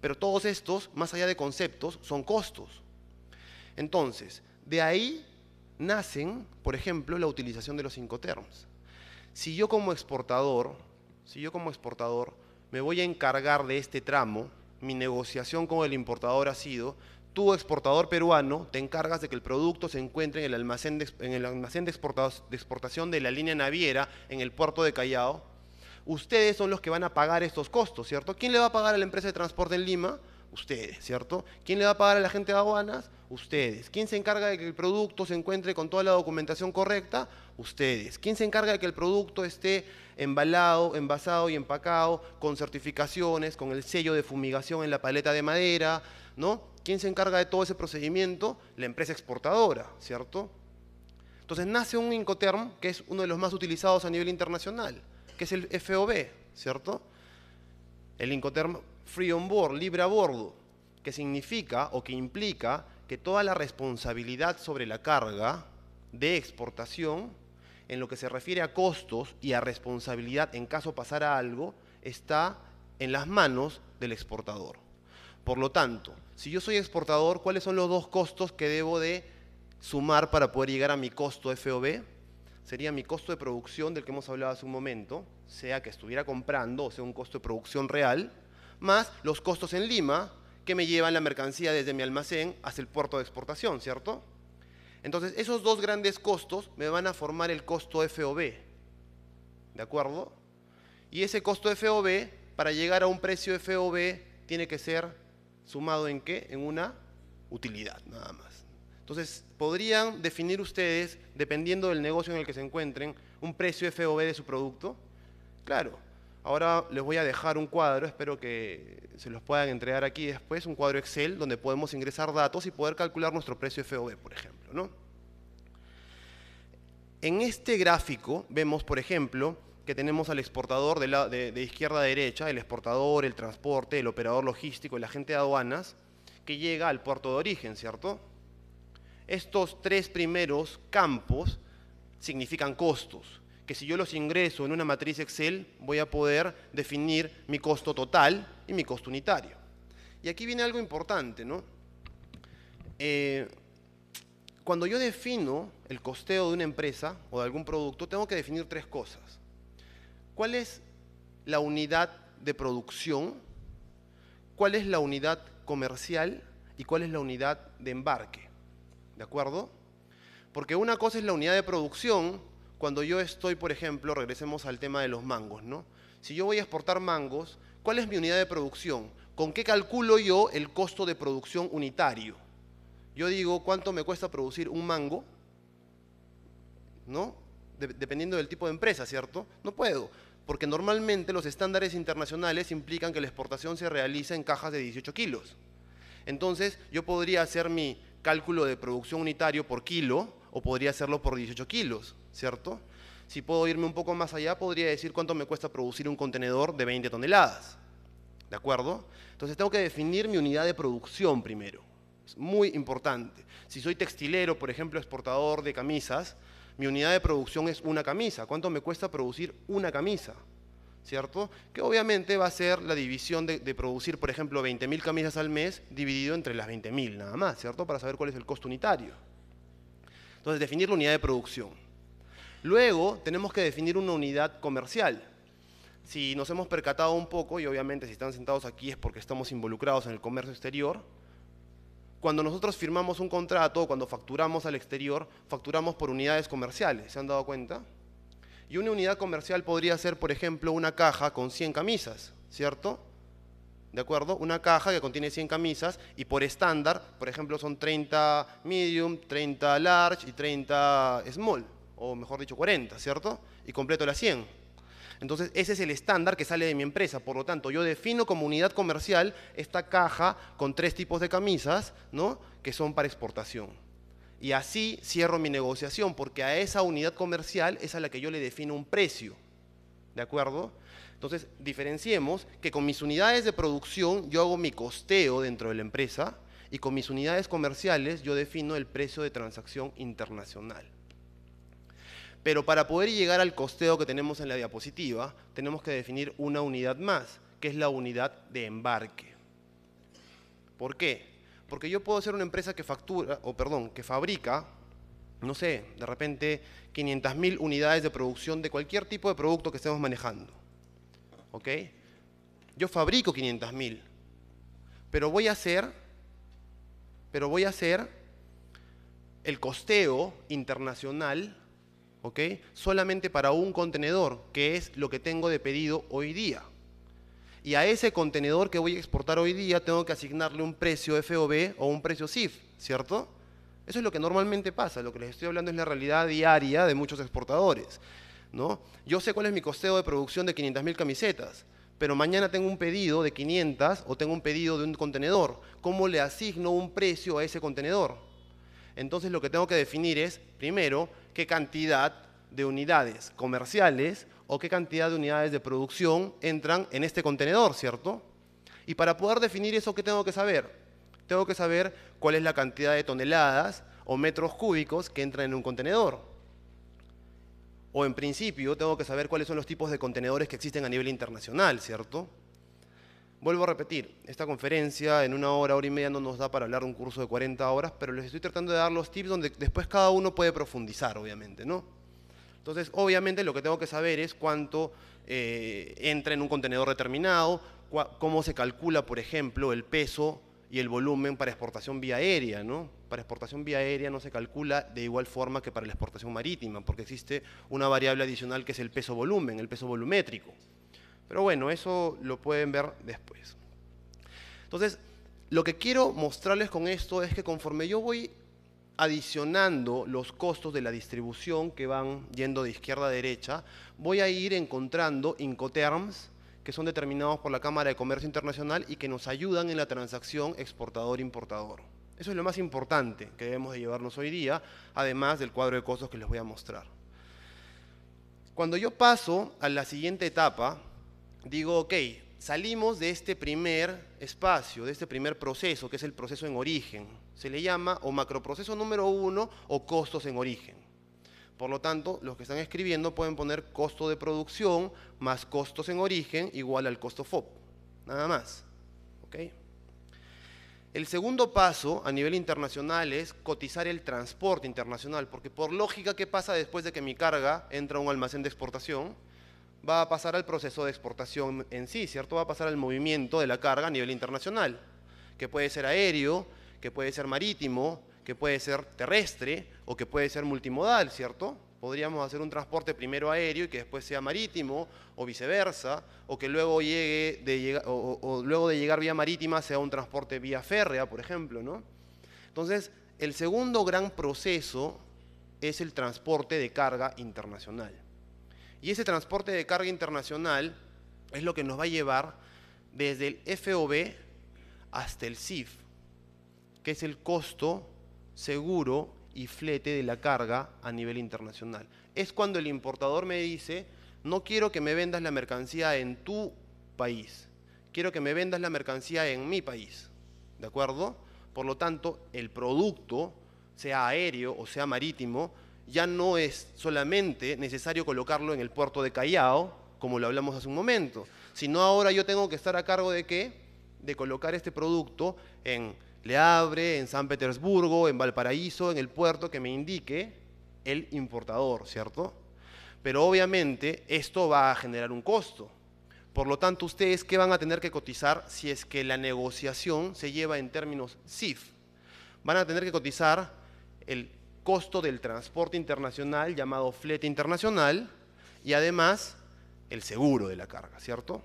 Pero todos estos, más allá de conceptos, son costos. Entonces, de ahí nacen, por ejemplo, la utilización de los cinco incoterms si yo como exportador, si yo como exportador me voy a encargar de este tramo, mi negociación con el importador ha sido, tú exportador peruano te encargas de que el producto se encuentre en el almacén de, de exportación de la línea naviera en el puerto de Callao. Ustedes son los que van a pagar estos costos, ¿cierto? ¿Quién le va a pagar a la empresa de transporte en Lima? Ustedes, ¿cierto? ¿Quién le va a pagar a la gente de aduanas? ustedes. ¿Quién se encarga de que el producto se encuentre con toda la documentación correcta? Ustedes. ¿Quién se encarga de que el producto esté embalado, envasado y empacado con certificaciones, con el sello de fumigación en la paleta de madera? ¿No? ¿Quién se encarga de todo ese procedimiento? La empresa exportadora, ¿cierto? Entonces nace un Incoterm que es uno de los más utilizados a nivel internacional, que es el FOB, ¿cierto? El Incoterm Free On Board, libre a bordo, que significa o que implica que toda la responsabilidad sobre la carga de exportación, en lo que se refiere a costos y a responsabilidad en caso pasara algo, está en las manos del exportador. Por lo tanto, si yo soy exportador, ¿cuáles son los dos costos que debo de sumar para poder llegar a mi costo FOB? Sería mi costo de producción del que hemos hablado hace un momento, sea que estuviera comprando o sea un costo de producción real, más los costos en Lima, que me llevan la mercancía desde mi almacén hasta el puerto de exportación, ¿cierto? Entonces, esos dos grandes costos me van a formar el costo FOB, ¿de acuerdo? Y ese costo FOB, para llegar a un precio FOB, tiene que ser sumado en qué? En una utilidad, nada más. Entonces, podrían definir ustedes, dependiendo del negocio en el que se encuentren, un precio FOB de su producto. Claro, Ahora les voy a dejar un cuadro, espero que se los puedan entregar aquí después, un cuadro Excel donde podemos ingresar datos y poder calcular nuestro precio FOB, por ejemplo. En este gráfico vemos, por ejemplo, que tenemos al exportador de, izquierda a derecha, el exportador, el transporte, el operador logístico, el agente de aduanas, que llega al puerto de origen, ¿cierto? Estos tres primeros campos significan costos que si yo los ingreso en una matriz Excel, voy a poder definir mi costo total y mi costo unitario. Y aquí viene algo importante, ¿no? Eh, cuando yo defino el costeo de una empresa o de algún producto, tengo que definir tres cosas. ¿Cuál es la unidad de producción? ¿Cuál es la unidad comercial? ¿Y cuál es la unidad de embarque? ¿De acuerdo? Porque una cosa es la unidad de producción cuando yo estoy, por ejemplo, regresemos al tema de los mangos, ¿no? Si yo voy a exportar mangos, ¿cuál es mi unidad de producción? ¿Con qué calculo yo el costo de producción unitario? Yo digo, ¿cuánto me cuesta producir un mango? ¿No? dependiendo del tipo de empresa, ¿cierto? No puedo, porque normalmente los estándares internacionales implican que la exportación se realiza en cajas de 18 kilos. Entonces, yo podría hacer mi cálculo de producción unitario por kilo o podría hacerlo por 18 kilos. ¿cierto? Si puedo irme un poco más allá, podría decir cuánto me cuesta producir un contenedor de 20 toneladas, ¿de acuerdo? Entonces tengo que definir mi unidad de producción primero, es muy importante. Si soy textilero, por ejemplo, exportador de camisas, mi unidad de producción es una camisa. ¿Cuánto me cuesta producir una camisa? ¿Cierto? Que obviamente va a ser la división de, producir, por ejemplo, 20.000 camisas al mes dividido entre las 20.000 nada más, ¿cierto? Para saber cuál es el costo unitario. Entonces, definir la unidad de producción. Luego tenemos que definir una unidad comercial. Si nos hemos percatado un poco, y obviamente si están sentados aquí es porque estamos involucrados en el comercio exterior, cuando nosotros firmamos un contrato, cuando facturamos al exterior, facturamos por unidades comerciales, ¿se han dado cuenta? Y una unidad comercial podría ser, por ejemplo, una caja con 100 camisas, ¿cierto? ¿De acuerdo? Una caja que contiene 100 camisas y por estándar, por ejemplo, son 30 medium, 30 large y 30 small o mejor dicho 40, ¿cierto? Y completo la 100. Entonces, ese es el estándar que sale de mi empresa. Por lo tanto, yo defino como unidad comercial esta caja con tres tipos de camisas, ¿no? Que son para exportación. Y así cierro mi negociación, porque a esa unidad comercial es a la que yo le defino un precio. ¿De acuerdo? Entonces, diferenciemos que con mis unidades de producción yo hago mi costeo dentro de la empresa y con mis unidades comerciales yo defino el precio de transacción internacional. Pero para poder llegar al costeo que tenemos en la diapositiva, tenemos que definir una unidad más, que es la unidad de embarque. ¿Por qué? Porque yo puedo ser una empresa que factura, o perdón, que fabrica, no sé, de repente 500.000 unidades de producción de cualquier tipo de producto que estemos manejando. ¿Ok? Yo fabrico 500.000, pero voy a hacer, pero voy a hacer el costeo internacional ¿ok? Solamente para un contenedor, que es lo que tengo de pedido hoy día. Y a ese contenedor que voy a exportar hoy día tengo que asignarle un precio FOB o un precio SIF, ¿cierto? Eso es lo que normalmente pasa, lo que les estoy hablando es la realidad diaria de muchos exportadores. ¿no? Yo sé cuál es mi costeo de producción de 500.000 camisetas, pero mañana tengo un pedido de 500 o tengo un pedido de un contenedor. ¿Cómo le asigno un precio a ese contenedor? entonces lo que tengo que definir es, primero, qué cantidad de unidades comerciales o qué cantidad de unidades de producción entran en este contenedor, ¿cierto? Y para poder definir eso, ¿qué tengo que saber? Tengo que saber cuál es la cantidad de toneladas o metros cúbicos que entran en un contenedor. O en principio, tengo que saber cuáles son los tipos de contenedores que existen a nivel internacional, ¿cierto? Vuelvo a repetir, esta conferencia en una hora, hora y media no nos da para hablar de un curso de 40 horas, pero les estoy tratando de dar los tips donde después cada uno puede profundizar, obviamente, ¿no? Entonces, obviamente lo que tengo que saber es cuánto eh, entra en un contenedor determinado, cómo se calcula, por ejemplo, el peso y el volumen para exportación vía aérea, ¿no? Para exportación vía aérea no se calcula de igual forma que para la exportación marítima, porque existe una variable adicional que es el peso-volumen, el peso volumétrico. Pero bueno, eso lo pueden ver después. Entonces, lo que quiero mostrarles con esto es que conforme yo voy adicionando los costos de la distribución que van yendo de izquierda a derecha, voy a ir encontrando incoterms que son determinados por la Cámara de Comercio Internacional y que nos ayudan en la transacción exportador-importador. Eso es lo más importante que debemos de llevarnos hoy día, además del cuadro de costos que les voy a mostrar. Cuando yo paso a la siguiente etapa, digo, ok, salimos de este primer espacio, de este primer proceso, que es el proceso en origen. Se le llama o macroproceso número uno o costos en origen. Por lo tanto, los que están escribiendo pueden poner costo de producción más costos en origen igual al costo fop Nada más. El segundo paso a nivel internacional es cotizar el transporte internacional, porque por lógica, ¿qué pasa después de que mi carga entra a un almacén de exportación? va a pasar al proceso de exportación en sí, ¿cierto? Va a pasar al movimiento de la carga a nivel internacional, que puede ser aéreo, que puede ser marítimo, que puede ser terrestre o que puede ser multimodal, ¿cierto? Podríamos hacer un transporte primero aéreo y que después sea marítimo o viceversa, o que luego llegue de o, luego de llegar vía marítima sea un transporte vía férrea, por ejemplo, ¿no? Entonces, el segundo gran proceso es el transporte de carga internacional. Y ese transporte de carga internacional es lo que nos va a llevar desde el FOB hasta el CIF, que es el costo seguro y flete de la carga a nivel internacional. Es cuando el importador me dice, no quiero que me vendas la mercancía en tu país, quiero que me vendas la mercancía en mi país. ¿De acuerdo? Por lo tanto, el producto, sea aéreo o sea marítimo, ya no es solamente necesario colocarlo en el puerto de Callao, como lo hablamos hace un momento, sino ahora yo tengo que estar a cargo de qué? De colocar este producto en Le en San Petersburgo, en Valparaíso, en el puerto que me indique el importador, ¿cierto? Pero obviamente esto va a generar un costo. Por lo tanto, ustedes qué van a tener que cotizar si es que la negociación se lleva en términos CIF. Van a tener que cotizar el costo del transporte internacional llamado flete internacional y además el seguro de la carga, ¿cierto?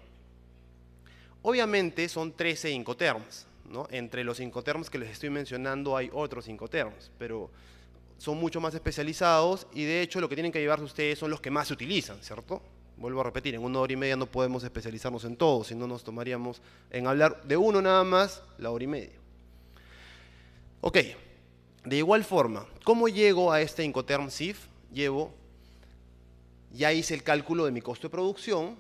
Obviamente son 13 incoterms, ¿no? Entre los incoterms que les estoy mencionando hay otros incoterms, pero son mucho más especializados y de hecho lo que tienen que llevarse ustedes son los que más se utilizan, ¿cierto? Vuelvo a repetir, en una hora y media no podemos especializarnos en todos, si no nos tomaríamos en hablar de uno nada más la hora y media. Ok, de igual forma, ¿cómo llego a este Incoterm SIF? Llevo, ya hice el cálculo de mi costo de producción,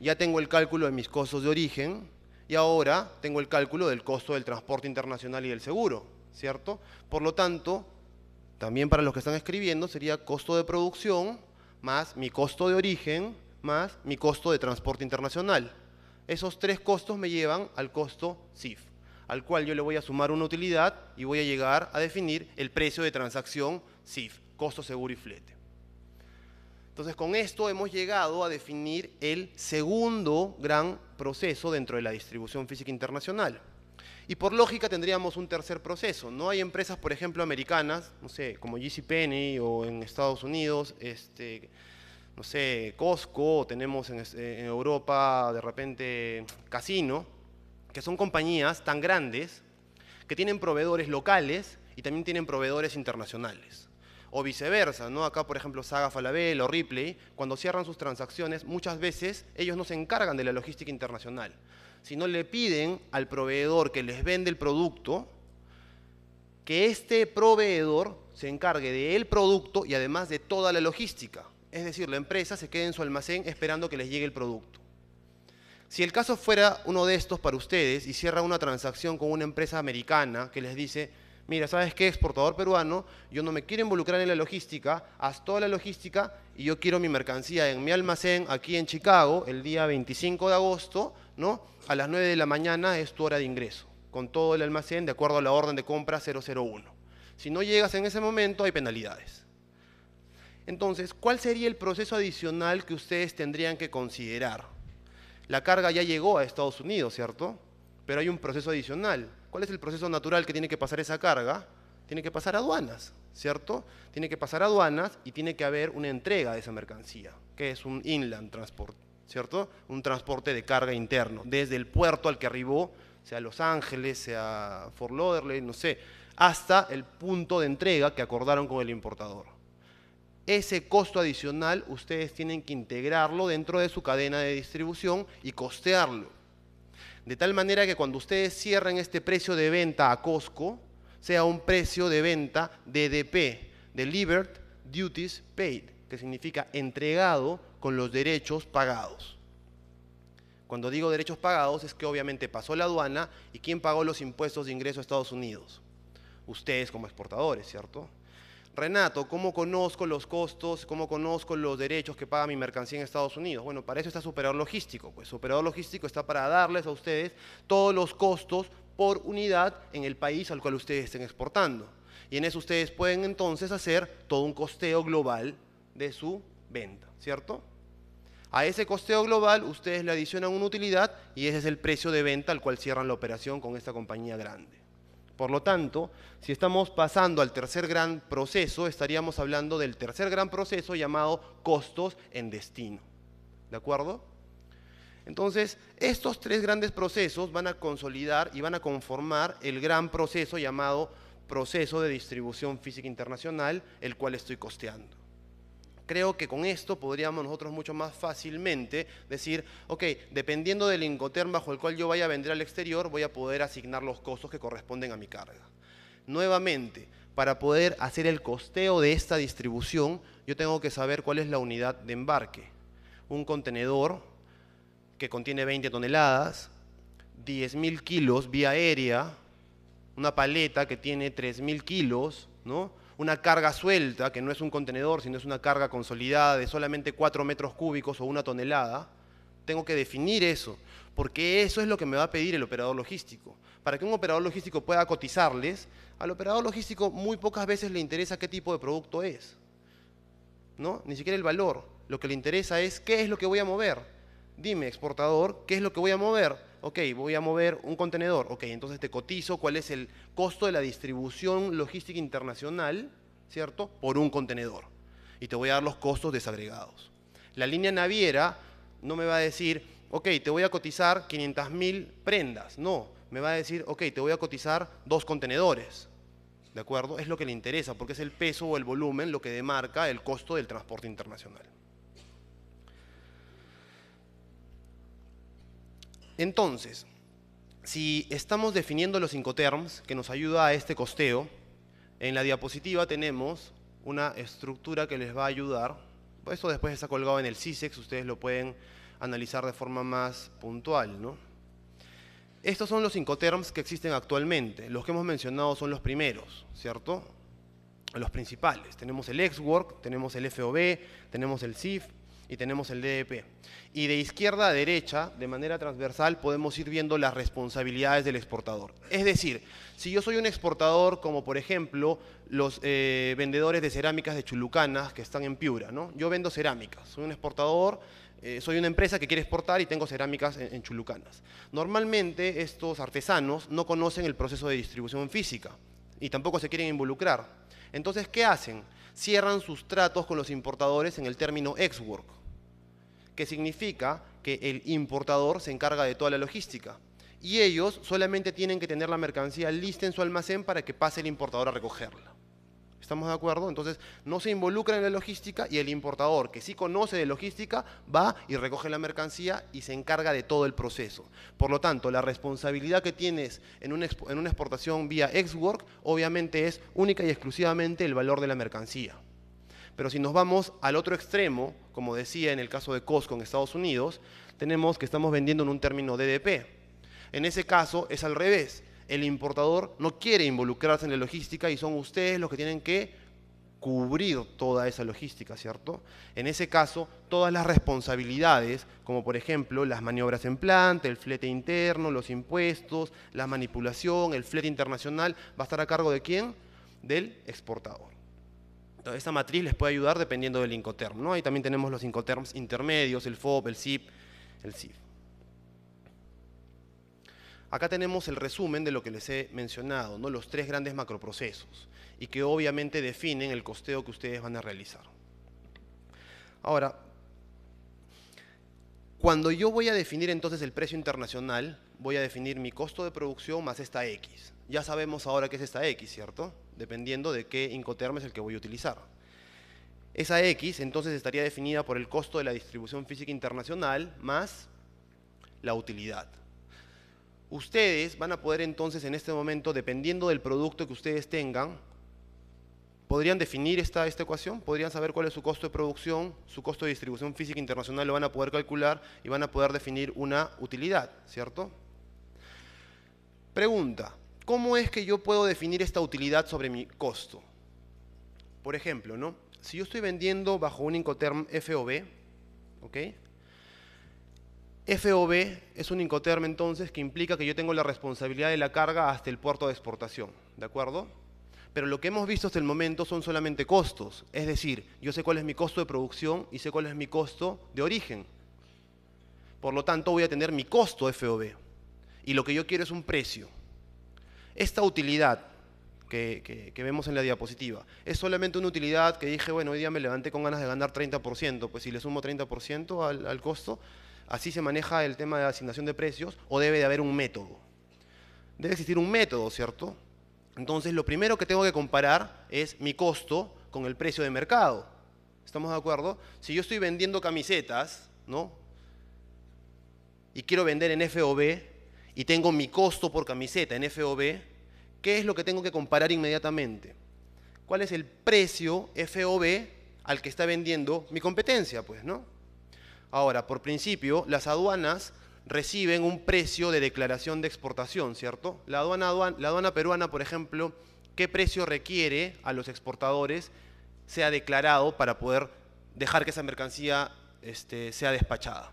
ya tengo el cálculo de mis costos de origen y ahora tengo el cálculo del costo del transporte internacional y del seguro, ¿cierto? Por lo tanto, también para los que están escribiendo sería costo de producción más mi costo de origen más mi costo de transporte internacional. Esos tres costos me llevan al costo SIF al cual yo le voy a sumar una utilidad y voy a llegar a definir el precio de transacción CIF, costo seguro y flete. Entonces, con esto hemos llegado a definir el segundo gran proceso dentro de la distribución física internacional. Y por lógica tendríamos un tercer proceso. No hay empresas, por ejemplo, americanas, no sé, como JCPenney o en Estados Unidos, este, no sé, Costco, tenemos eh, en Europa de repente Casino, que son compañías tan grandes que tienen proveedores locales y también tienen proveedores internacionales. O viceversa, ¿no? Acá, por ejemplo, Saga Falabella o Ripley, cuando cierran sus transacciones, muchas veces ellos no se encargan de la logística internacional, sino le piden al proveedor que les vende el producto que este proveedor se encargue del producto y además de toda la logística. Es decir, la empresa se quede en su almacén esperando que les llegue el producto. Si el caso fuera uno de estos para ustedes y cierra una transacción con una empresa americana que les dice, mira, ¿sabes qué? Exportador peruano, yo no me quiero involucrar en la logística, haz toda la logística y yo quiero mi mercancía en mi almacén aquí en Chicago el día 25 de agosto, ¿no? A las 9 de la mañana es tu hora de ingreso, con todo el almacén de acuerdo a la orden de compra 001. Si no llegas en ese momento hay penalidades. Entonces, ¿cuál sería el proceso adicional que ustedes tendrían que considerar? La carga ya llegó a Estados Unidos, ¿cierto? Pero hay un proceso adicional. ¿Cuál es el proceso natural que tiene que pasar esa carga? Tiene que pasar aduanas, ¿cierto? Tiene que pasar aduanas y tiene que haber una entrega de esa mercancía, que es un inland transport, ¿cierto? Un transporte de carga interno, desde el puerto al que arribó, sea Los Ángeles, sea Fort Lauderdale, no sé, hasta el punto de entrega que acordaron con el importador ese costo adicional ustedes tienen que integrarlo dentro de su cadena de distribución y costearlo. De tal manera que cuando ustedes cierren este precio de venta a Costco, sea un precio de venta DDP, Delivered Duties Paid, que significa entregado con los derechos pagados. Cuando digo derechos pagados es que obviamente pasó la aduana y ¿quién pagó los impuestos de ingreso a Estados Unidos? Ustedes como exportadores, ¿cierto? Renato, ¿cómo conozco los costos, cómo conozco los derechos que paga mi mercancía en Estados Unidos? Bueno, para eso está superador logístico. Pues su logístico está para darles a ustedes todos los costos por unidad en el país al cual ustedes estén exportando. Y en eso ustedes pueden entonces hacer todo un costeo global de su venta, ¿cierto? A ese costeo global ustedes le adicionan una utilidad y ese es el precio de venta al cual cierran la operación con esta compañía grande. Por lo tanto, si estamos pasando al tercer gran proceso, estaríamos hablando del tercer gran proceso llamado costos en destino. ¿De acuerdo? Entonces, estos tres grandes procesos van a consolidar y van a conformar el gran proceso llamado proceso de distribución física internacional, el cual estoy costeando. Creo que con esto podríamos nosotros mucho más fácilmente decir, ok, dependiendo del incoterm bajo el cual yo vaya a vender al exterior, voy a poder asignar los costos que corresponden a mi carga. Nuevamente, para poder hacer el costeo de esta distribución, yo tengo que saber cuál es la unidad de embarque. Un contenedor que contiene 20 toneladas, 10.000 kilos vía aérea, una paleta que tiene 3.000 kilos, ¿no? una carga suelta, que no es un contenedor, sino es una carga consolidada de solamente 4 metros cúbicos o una tonelada, tengo que definir eso, porque eso es lo que me va a pedir el operador logístico. Para que un operador logístico pueda cotizarles, al operador logístico muy pocas veces le interesa qué tipo de producto es, ¿no? Ni siquiera el valor. Lo que le interesa es qué es lo que voy a mover. Dime, exportador, ¿qué es lo que voy a mover? ok, voy a mover un contenedor, ok, entonces te cotizo cuál es el costo de la distribución logística internacional, ¿cierto? Por un contenedor. Y te voy a dar los costos desagregados. La línea naviera no me va a decir, ok, te voy a cotizar 500.000 prendas. No, me va a decir, ok, te voy a cotizar dos contenedores. ¿De acuerdo? Es lo que le interesa, porque es el peso o el volumen lo que demarca el costo del transporte internacional. Entonces, si estamos definiendo los cinco incoterms, que nos ayuda a este costeo, en la diapositiva tenemos una estructura que les va a ayudar. Esto después está colgado en el CISEX, ustedes lo pueden analizar de forma más puntual. ¿no? Estos son los cinco incoterms que existen actualmente. Los que hemos mencionado son los primeros, ¿cierto? Los principales. Tenemos el XWORK, tenemos el FOB, tenemos el CIF, y tenemos el DDP. E y de izquierda a derecha, de manera transversal, podemos ir viendo las responsabilidades del exportador. Es decir, si yo soy un exportador, como por ejemplo los eh, vendedores de cerámicas de Chulucanas que están en Piura, ¿no? yo vendo cerámicas, soy un exportador, eh, soy una empresa que quiere exportar y tengo cerámicas en Chulucanas. Normalmente estos artesanos no conocen el proceso de distribución física y tampoco se quieren involucrar. Entonces, ¿qué hacen? cierran sus tratos con los importadores en el término ex-work, que significa que el importador se encarga de toda la logística y ellos solamente tienen que tener la mercancía lista en su almacén para que pase el importador a recogerla. ¿Estamos de acuerdo? Entonces, no se involucra en la logística y el importador, que sí conoce de logística, va y recoge la mercancía y se encarga de todo el proceso. Por lo tanto, la responsabilidad que tienes en una, en una exportación vía ex obviamente es única y exclusivamente el valor de la mercancía. Pero si nos vamos al otro extremo, como decía en el caso de Costco en Estados Unidos, tenemos que estamos vendiendo en un término DDP. En ese caso es al revés el importador no quiere involucrarse en la logística y son ustedes los que tienen que cubrir toda esa logística, ¿cierto? En ese caso, todas las responsabilidades, como por ejemplo las maniobras en planta, el flete interno, los impuestos, la manipulación, el flete internacional, va a estar a cargo de quién? Del exportador. Entonces, esa matriz les puede ayudar dependiendo del Incoterm, ¿no? Ahí también tenemos los Incoterms intermedios, el FOB, el SIP, el SIP. Acá tenemos el resumen de lo que les he mencionado, ¿no? los tres grandes macroprocesos y que obviamente definen el costeo que ustedes van a realizar. Ahora, cuando yo voy a definir entonces el precio internacional, voy a definir mi costo de producción más esta X. Ya sabemos ahora qué es esta X, ¿cierto? Dependiendo de qué incoterm es el que voy a utilizar. Esa X entonces estaría definida por el costo de la distribución física internacional más la utilidad. Ustedes van a poder entonces en este momento, dependiendo del producto que ustedes tengan, podrían definir esta, esta ecuación, podrían saber cuál es su costo de producción, su costo de distribución física internacional, lo van a poder calcular y van a poder definir una utilidad, ¿cierto? Pregunta, ¿cómo es que yo puedo definir esta utilidad sobre mi costo? Por ejemplo, ¿no? si yo estoy vendiendo bajo un Incoterm FOB, ¿ok?, FOB es un incoterm entonces que implica que yo tengo la responsabilidad de la carga hasta el puerto de exportación, ¿de acuerdo? Pero lo que hemos visto hasta el momento son solamente costos, es decir, yo sé cuál es mi costo de producción y sé cuál es mi costo de origen. Por lo tanto, voy a tener mi costo FOB y lo que yo quiero es un precio. Esta utilidad que, vemos en la diapositiva. Es solamente una utilidad que dije, bueno, hoy día me levanté con ganas de ganar 30%, pues si le sumo 30% al costo, así se maneja el tema de asignación de precios o debe de haber un método. Debe existir un método, ¿cierto? Entonces, lo primero que tengo que comparar es mi costo con el precio de mercado. ¿Estamos de acuerdo? Si yo estoy vendiendo camisetas, ¿no? Y quiero vender en FOB y tengo mi costo por camiseta en FOB, ¿qué es lo que tengo que comparar inmediatamente? ¿Cuál es el precio FOB al que está vendiendo mi competencia, pues, ¿no? Ahora, por principio, las aduanas reciben un precio de declaración de exportación, ¿cierto? La aduana, peruana, por ejemplo, ¿qué precio requiere a los exportadores sea declarado para poder dejar que esa mercancía este, sea despachada?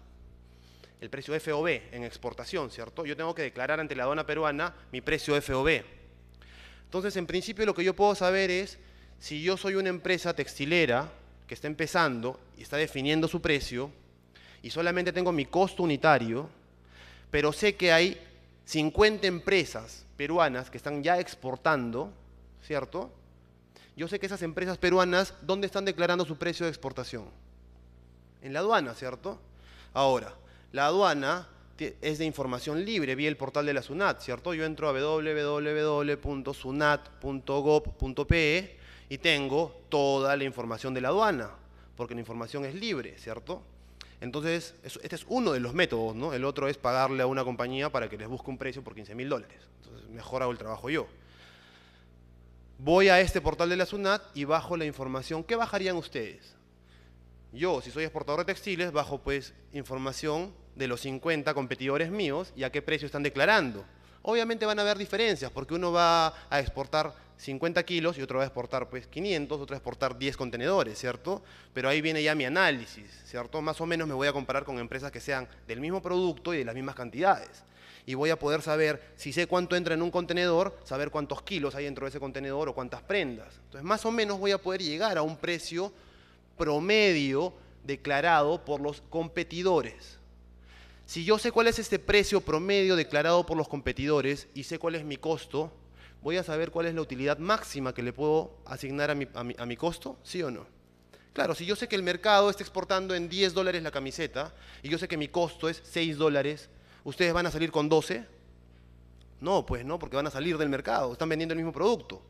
El precio FOB en exportación, ¿cierto? Yo tengo que declarar ante la aduana peruana mi precio FOB. Entonces, en principio, lo que yo puedo saber es si yo soy una empresa textilera que está empezando y está definiendo su precio, y solamente tengo mi costo unitario, pero sé que hay 50 empresas peruanas que están ya exportando, ¿cierto? Yo sé que esas empresas peruanas, ¿dónde están declarando su precio de exportación? En la aduana, ¿cierto? Ahora, la aduana es de información libre vi el portal de la SUNAT, ¿cierto? Yo entro a www.sunat.gov.pe y tengo toda la información de la aduana, porque la información es libre, ¿cierto? Entonces, este es uno de los métodos, ¿no? El otro es pagarle a una compañía para que les busque un precio por 15 mil dólares. Entonces, mejor hago el trabajo yo. Voy a este portal de la SUNAT y bajo la información. ¿Qué bajarían ustedes? Yo, si soy exportador de textiles, bajo pues información de los 50 competidores míos y a qué precio están declarando. Obviamente van a haber diferencias porque uno va a exportar 50 kilos y otro vez a exportar pues 500, otro va a exportar 10 contenedores, ¿cierto? Pero ahí viene ya mi análisis, ¿cierto? Más o menos me voy a comparar con empresas que sean del mismo producto y de las mismas cantidades. Y voy a poder saber, si sé cuánto entra en un contenedor, saber cuántos kilos hay dentro de ese contenedor o cuántas prendas. Entonces, más o menos voy a poder llegar a un precio promedio declarado por los competidores. Si yo sé cuál es este precio promedio declarado por los competidores y sé cuál es mi costo, voy a saber cuál es la utilidad máxima que le puedo asignar a mi, a mi, costo, ¿sí o no? Claro, si yo sé que el mercado está exportando en 10 dólares la camiseta y yo sé que mi costo es 6 dólares, ¿ustedes van a salir con 12? No, pues no, porque van a salir del mercado, están vendiendo el mismo producto.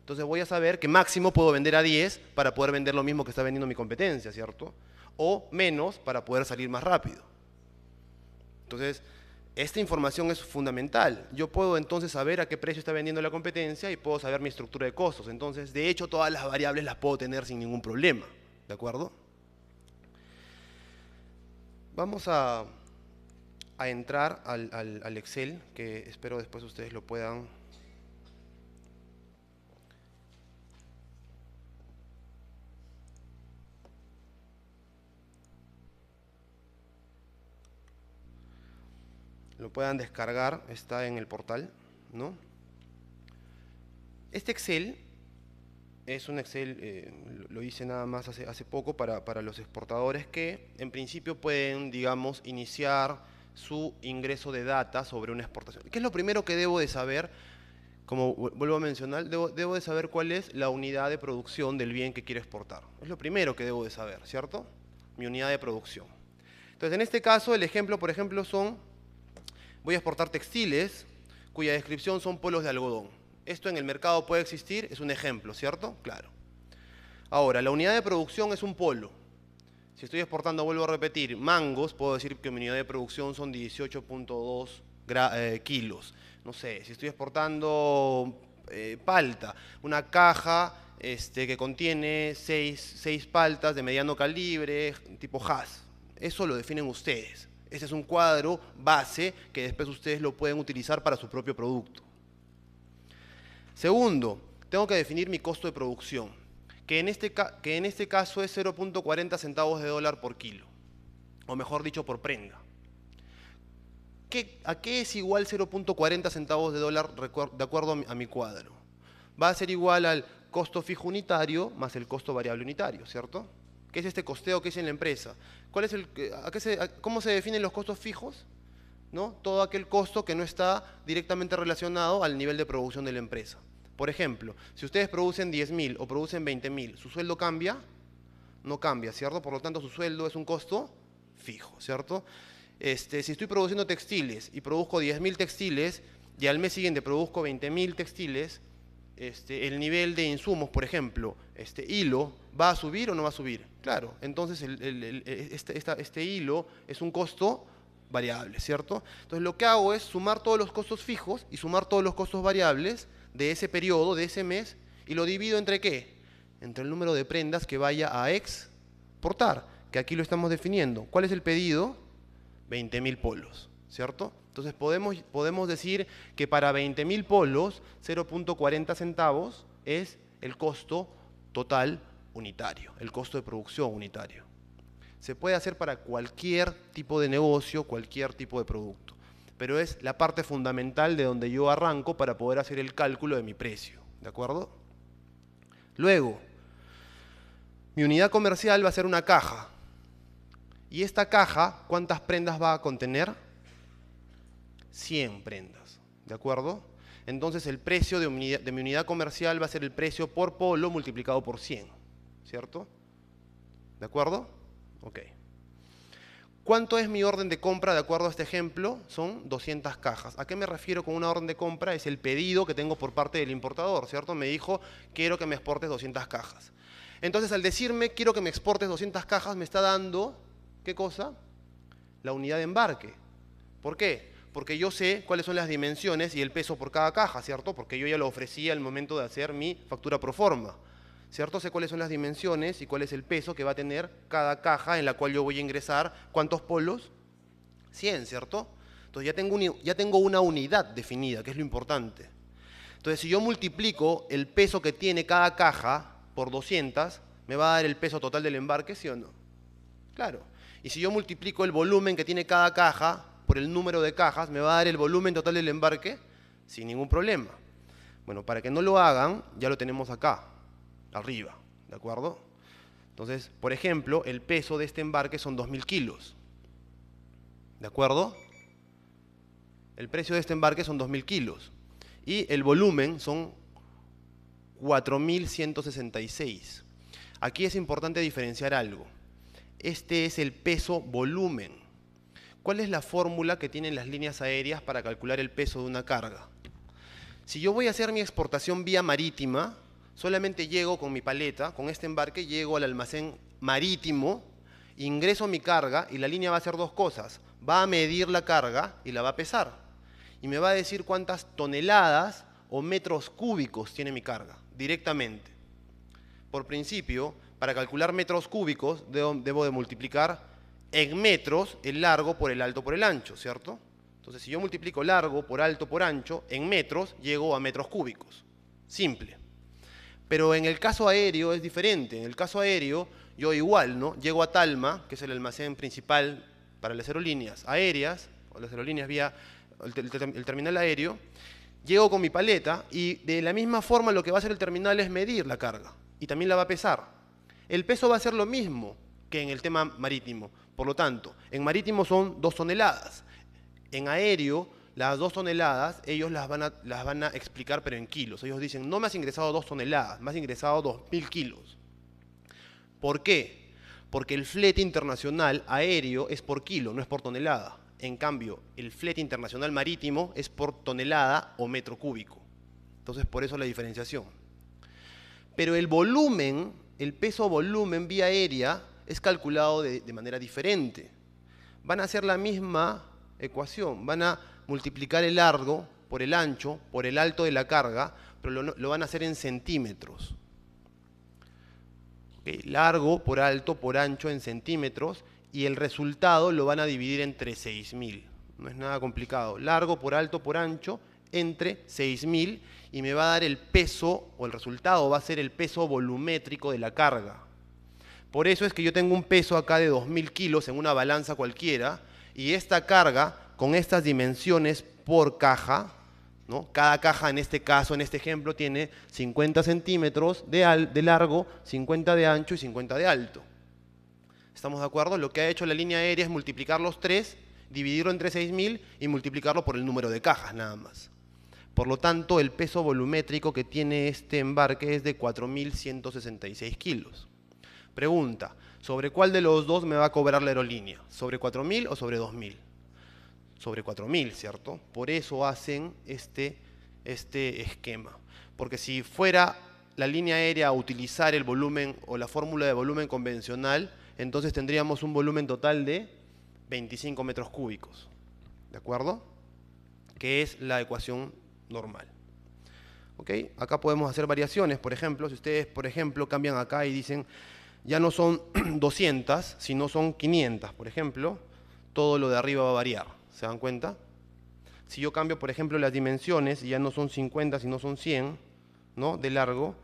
Entonces voy a saber que máximo puedo vender a 10 para poder vender lo mismo que está vendiendo mi competencia, ¿cierto? O menos para poder salir más rápido. Entonces, esta información es fundamental. Yo puedo entonces saber a qué precio está vendiendo la competencia y puedo saber mi estructura de costos. Entonces, de hecho, todas las variables las puedo tener sin ningún problema. ¿De acuerdo? Vamos a, entrar al Excel, que espero después ustedes lo puedan lo puedan descargar, está en el portal. ¿no? Este Excel es un Excel, eh, lo hice nada más hace, poco para, los exportadores que en principio pueden, digamos, iniciar su ingreso de data sobre una exportación. ¿Qué es lo primero que debo de saber? Como vuelvo a mencionar, debo, debo de saber cuál es la unidad de producción del bien que quiero exportar. Es lo primero que debo de saber, ¿cierto? Mi unidad de producción. Entonces, en este caso, el ejemplo, por ejemplo, son voy a exportar textiles cuya descripción son polos de algodón. Esto en el mercado puede existir, es un ejemplo, ¿cierto? Claro. Ahora, la unidad de producción es un polo. Si estoy exportando, vuelvo a repetir, mangos, puedo decir que mi unidad de producción son 18.2 eh, kilos. No sé, si estoy exportando eh, palta, una caja este, que contiene seis paltas de mediano calibre, tipo Haas. Eso lo definen ustedes. Ese es un cuadro base que después ustedes lo pueden utilizar para su propio producto. Segundo, tengo que definir mi costo de producción, que en este, que en este caso es 0.40 centavos de dólar por kilo, o mejor dicho, por prenda. ¿A qué es igual 0.40 centavos de dólar de acuerdo a mi cuadro? Va a ser igual al costo fijo unitario más el costo variable unitario, ¿cierto? ¿Qué es este costeo que es en la empresa. ¿Cuál es el, a ¿Cómo se definen los costos fijos? ¿No? Todo aquel costo que no está directamente relacionado al nivel de producción de la empresa. Por ejemplo, si ustedes producen 10.000 o producen 20.000, ¿su sueldo cambia? No cambia, ¿cierto? Por lo tanto, su sueldo es un costo fijo, ¿cierto? Este, si estoy produciendo textiles y produzco 10.000 textiles y al mes siguiente produzco 20.000 textiles, este, el nivel de insumos, por ejemplo, este hilo, ¿va a subir o no va a subir? Claro, entonces este, este hilo es un costo variable, ¿cierto? Entonces lo que hago es sumar todos los costos fijos y sumar todos los costos variables de ese periodo, de ese mes, y lo divido entre qué? Entre el número de prendas que vaya a exportar, que aquí lo estamos definiendo. ¿Cuál es el pedido? 20.000 polos. ¿cierto? Entonces podemos, podemos decir que para 20.000 polos, 0.40 centavos es el costo total unitario, el costo de producción unitario. Se puede hacer para cualquier tipo de negocio, cualquier tipo de producto, pero es la parte fundamental de donde yo arranco para poder hacer el cálculo de mi precio, ¿de acuerdo? Luego, mi unidad comercial va a ser una caja. ¿Y esta caja cuántas prendas va a contener? 100 prendas, ¿de acuerdo? Entonces el precio de, mi unidad comercial va a ser el precio por polo multiplicado por 100, ¿cierto? ¿De acuerdo? Ok. ¿Cuánto es mi orden de compra de acuerdo a este ejemplo? Son 200 cajas. ¿A qué me refiero con una orden de compra? Es el pedido que tengo por parte del importador, ¿cierto? Me dijo, quiero que me exportes 200 cajas. Entonces, al decirme, quiero que me exportes 200 cajas, me está dando, ¿qué cosa? La unidad de embarque. ¿Por qué? porque yo sé cuáles son las dimensiones y el peso por cada caja, ¿cierto? Porque yo ya lo ofrecía al momento de hacer mi factura pro forma, ¿cierto? Sé cuáles son las dimensiones y cuál es el peso que va a tener cada caja en la cual yo voy a ingresar, ¿cuántos polos? 100, ¿cierto? Entonces ya tengo, ya tengo una unidad definida, que es lo importante. Entonces si yo multiplico el peso que tiene cada caja por 200, me va a dar el peso total del embarque, ¿sí o no? Claro. Y si yo multiplico el volumen que tiene cada caja por el número de cajas, me va a dar el volumen total del embarque sin ningún problema. Bueno, para que no lo hagan, ya lo tenemos acá, arriba, ¿de acuerdo? Entonces, por ejemplo, el peso de este embarque son 2.000 kilos, ¿de acuerdo? El precio de este embarque son 2.000 kilos y el volumen son 4.166. Aquí es importante diferenciar algo. Este es el peso volumen. ¿Cuál es la fórmula que tienen las líneas aéreas para calcular el peso de una carga? Si yo voy a hacer mi exportación vía marítima, solamente llego con mi paleta, con este embarque, llego al almacén marítimo, ingreso mi carga y la línea va a hacer dos cosas. Va a medir la carga y la va a pesar. Y me va a decir cuántas toneladas o metros cúbicos tiene mi carga, directamente. Por principio, para calcular metros cúbicos debo, de multiplicar en metros el largo por el alto por el ancho, ¿cierto? Entonces, si yo multiplico largo por alto por ancho, en metros llego a metros cúbicos. Simple. Pero en el caso aéreo es diferente. En el caso aéreo, yo igual, ¿no? Llego a Talma, que es el almacén principal para las aerolíneas aéreas, o las aerolíneas vía el, terminal aéreo, llego con mi paleta y de la misma forma lo que va a hacer el terminal es medir la carga y también la va a pesar. El peso va a ser lo mismo que en el tema marítimo. Por lo tanto, en marítimo son dos toneladas. En aéreo, las dos toneladas, ellos las van, a, las van a explicar, pero en kilos. Ellos dicen, no me has ingresado dos toneladas, me has ingresado dos mil kilos. ¿Por qué? Porque el flete internacional aéreo es por kilo, no es por tonelada. En cambio, el flete internacional marítimo es por tonelada o metro cúbico. Entonces, por eso la diferenciación. Pero el volumen, el peso volumen vía aérea, es calculado de, manera diferente. Van a hacer la misma ecuación, van a multiplicar el largo por el ancho, por el alto de la carga, pero lo, van a hacer en centímetros. largo por alto por ancho en centímetros y el resultado lo van a dividir entre 6.000. No es nada complicado. Largo por alto por ancho entre 6.000 y me va a dar el peso o el resultado va a ser el peso volumétrico de la carga. Por eso es que yo tengo un peso acá de 2.000 kilos en una balanza cualquiera y esta carga con estas dimensiones por caja, ¿no? cada caja en este caso, en este ejemplo, tiene 50 centímetros de, de largo, 50 de ancho y 50 de alto. ¿Estamos de acuerdo? Lo que ha hecho la línea aérea es multiplicar los tres, dividirlo entre 6.000 y multiplicarlo por el número de cajas nada más. Por lo tanto, el peso volumétrico que tiene este embarque es de 4.166 kilos. Pregunta, ¿sobre cuál de los dos me va a cobrar la aerolínea? ¿Sobre 4.000 o sobre 2.000? Sobre 4.000, ¿cierto? Por eso hacen este, este esquema. Porque si fuera la línea aérea a utilizar el volumen o la fórmula de volumen convencional, entonces tendríamos un volumen total de 25 metros cúbicos. ¿De acuerdo? Que es la ecuación normal. ¿Ok? Acá podemos hacer variaciones, por ejemplo, si ustedes, por ejemplo, cambian acá y dicen ya no son 200, *clears throat* sino son 500, por ejemplo, todo lo de arriba va a variar. ¿Se dan cuenta? Si yo cambio, por ejemplo, las dimensiones, ya no son 50, sino son 100, ¿no? De largo,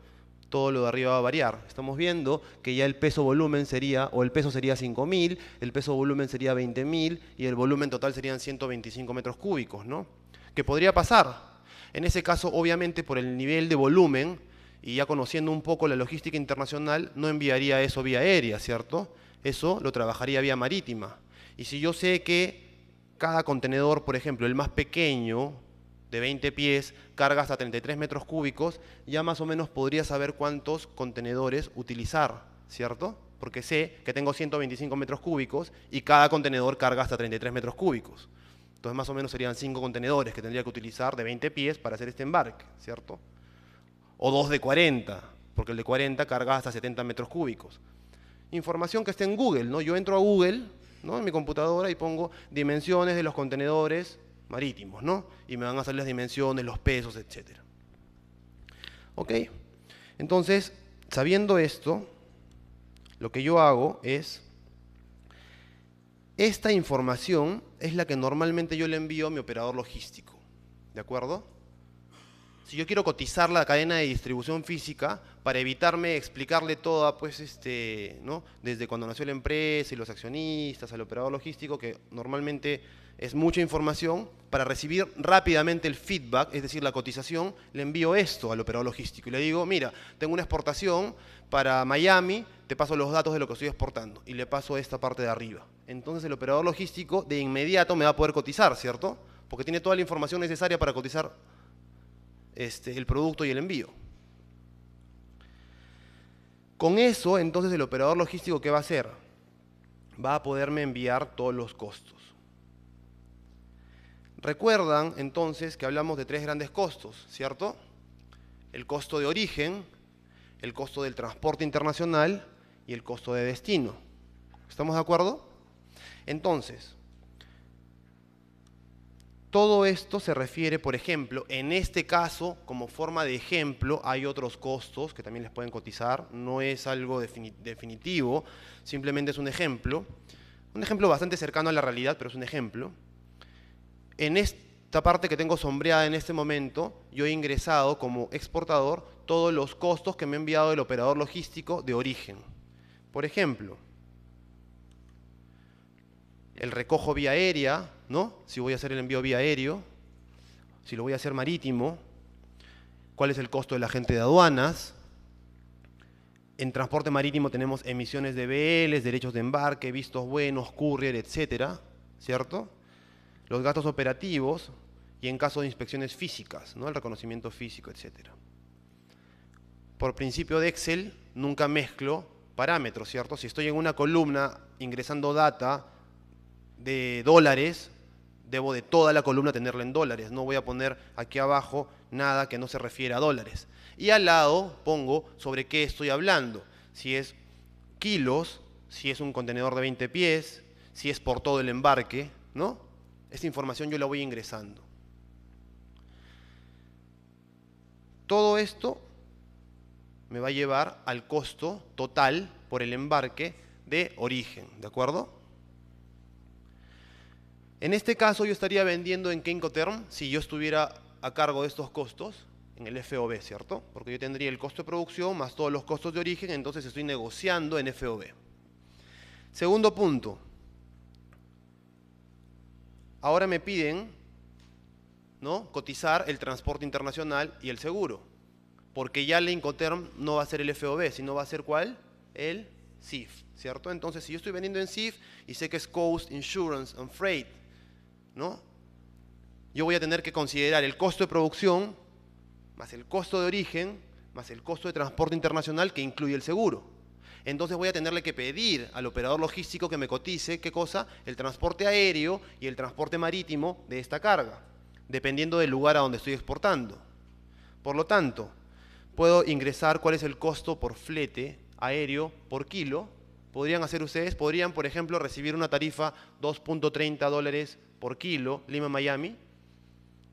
todo lo de arriba va a variar. Estamos viendo que ya el peso volumen sería, o el peso sería 5.000, el peso volumen sería 20.000 y el volumen total serían 125 metros cúbicos, ¿no? ¿Qué podría pasar? En ese caso, obviamente, por el nivel de volumen, y ya conociendo un poco la logística internacional, no enviaría eso vía aérea, ¿cierto? Eso lo trabajaría vía marítima. Y si yo sé que cada contenedor, por ejemplo, el más pequeño, de 20 pies, carga hasta 33 metros cúbicos, ya más o menos podría saber cuántos contenedores utilizar, ¿cierto? Porque sé que tengo 125 metros cúbicos y cada contenedor carga hasta 33 metros cúbicos. Entonces más o menos serían 5 contenedores que tendría que utilizar de 20 pies para hacer este embarque, ¿cierto? o dos de 40, porque el de 40 carga hasta 70 metros cúbicos. Información que está en Google, ¿no? Yo entro a Google, ¿no? En mi computadora y pongo dimensiones de los contenedores marítimos, ¿no? Y me van a salir las dimensiones, los pesos, etc. ¿Ok? Entonces, sabiendo esto, lo que yo hago es, esta información es la que normalmente yo le envío a mi operador logístico, ¿de acuerdo? si yo quiero cotizar la cadena de distribución física para evitarme explicarle toda, pues, este, ¿no? Desde cuando nació la empresa y los accionistas, al operador logístico, que normalmente es mucha información, para recibir rápidamente el feedback, es decir, la cotización, le envío esto al operador logístico y le digo, mira, tengo una exportación para Miami, te paso los datos de lo que estoy exportando y le paso esta parte de arriba. Entonces el operador logístico de inmediato me va a poder cotizar, ¿cierto? Porque tiene toda la información necesaria para cotizar este, el producto y el envío. Con eso, entonces, el operador logístico, ¿qué va a hacer? Va a poderme enviar todos los costos. Recuerdan, entonces, que hablamos de tres grandes costos, ¿cierto? El costo de origen, el costo del transporte internacional y el costo de destino. ¿Estamos de acuerdo? Entonces, todo esto se refiere, por ejemplo, en este caso, como forma de ejemplo, hay otros costos que también les pueden cotizar, no es algo definitivo, simplemente es un ejemplo, un ejemplo bastante cercano a la realidad, pero es un ejemplo. En esta parte que tengo sombreada en este momento, yo he ingresado como exportador todos los costos que me ha enviado el operador logístico de origen. Por ejemplo, el recojo vía aérea, ¿no? Si voy a hacer el envío vía aéreo, si lo voy a hacer marítimo, cuál es el costo de la gente de aduanas. En transporte marítimo tenemos emisiones de BLs, derechos de embarque, vistos buenos, courier, etcétera, ¿cierto? Los gastos operativos y en caso de inspecciones físicas, ¿no? El reconocimiento físico, etcétera. Por principio de Excel, nunca mezclo parámetros, ¿cierto? Si estoy en una columna ingresando data de dólares, debo de toda la columna tenerla en dólares. No voy a poner aquí abajo nada que no se refiera a dólares. Y al lado pongo sobre qué estoy hablando. Si es kilos, si es un contenedor de 20 pies, si es por todo el embarque, ¿no? Esta información yo la voy ingresando. Todo esto me va a llevar al costo total por el embarque de origen, ¿de acuerdo? En este caso yo estaría vendiendo en incoterm si yo estuviera a cargo de estos costos en el FOB, ¿cierto? Porque yo tendría el costo de producción más todos los costos de origen, entonces estoy negociando en FOB. Segundo punto. Ahora me piden ¿no? cotizar el transporte internacional y el seguro, porque ya el Incoterm no va a ser el FOB, sino va a ser ¿cuál? El CIF, ¿cierto? Entonces, si yo estoy vendiendo en CIF y sé que es Coast Insurance and Freight, ¿no? Yo voy a tener que considerar el costo de producción, más el costo de origen, más el costo de transporte internacional que incluye el seguro. Entonces voy a tenerle que pedir al operador logístico que me cotice, ¿qué cosa? El transporte aéreo y el transporte marítimo de esta carga, dependiendo del lugar a donde estoy exportando. Por lo tanto, puedo ingresar cuál es el costo por flete aéreo por kilo. Podrían hacer ustedes, podrían, por ejemplo, recibir una tarifa 2.30 dólares por kilo Lima-Miami,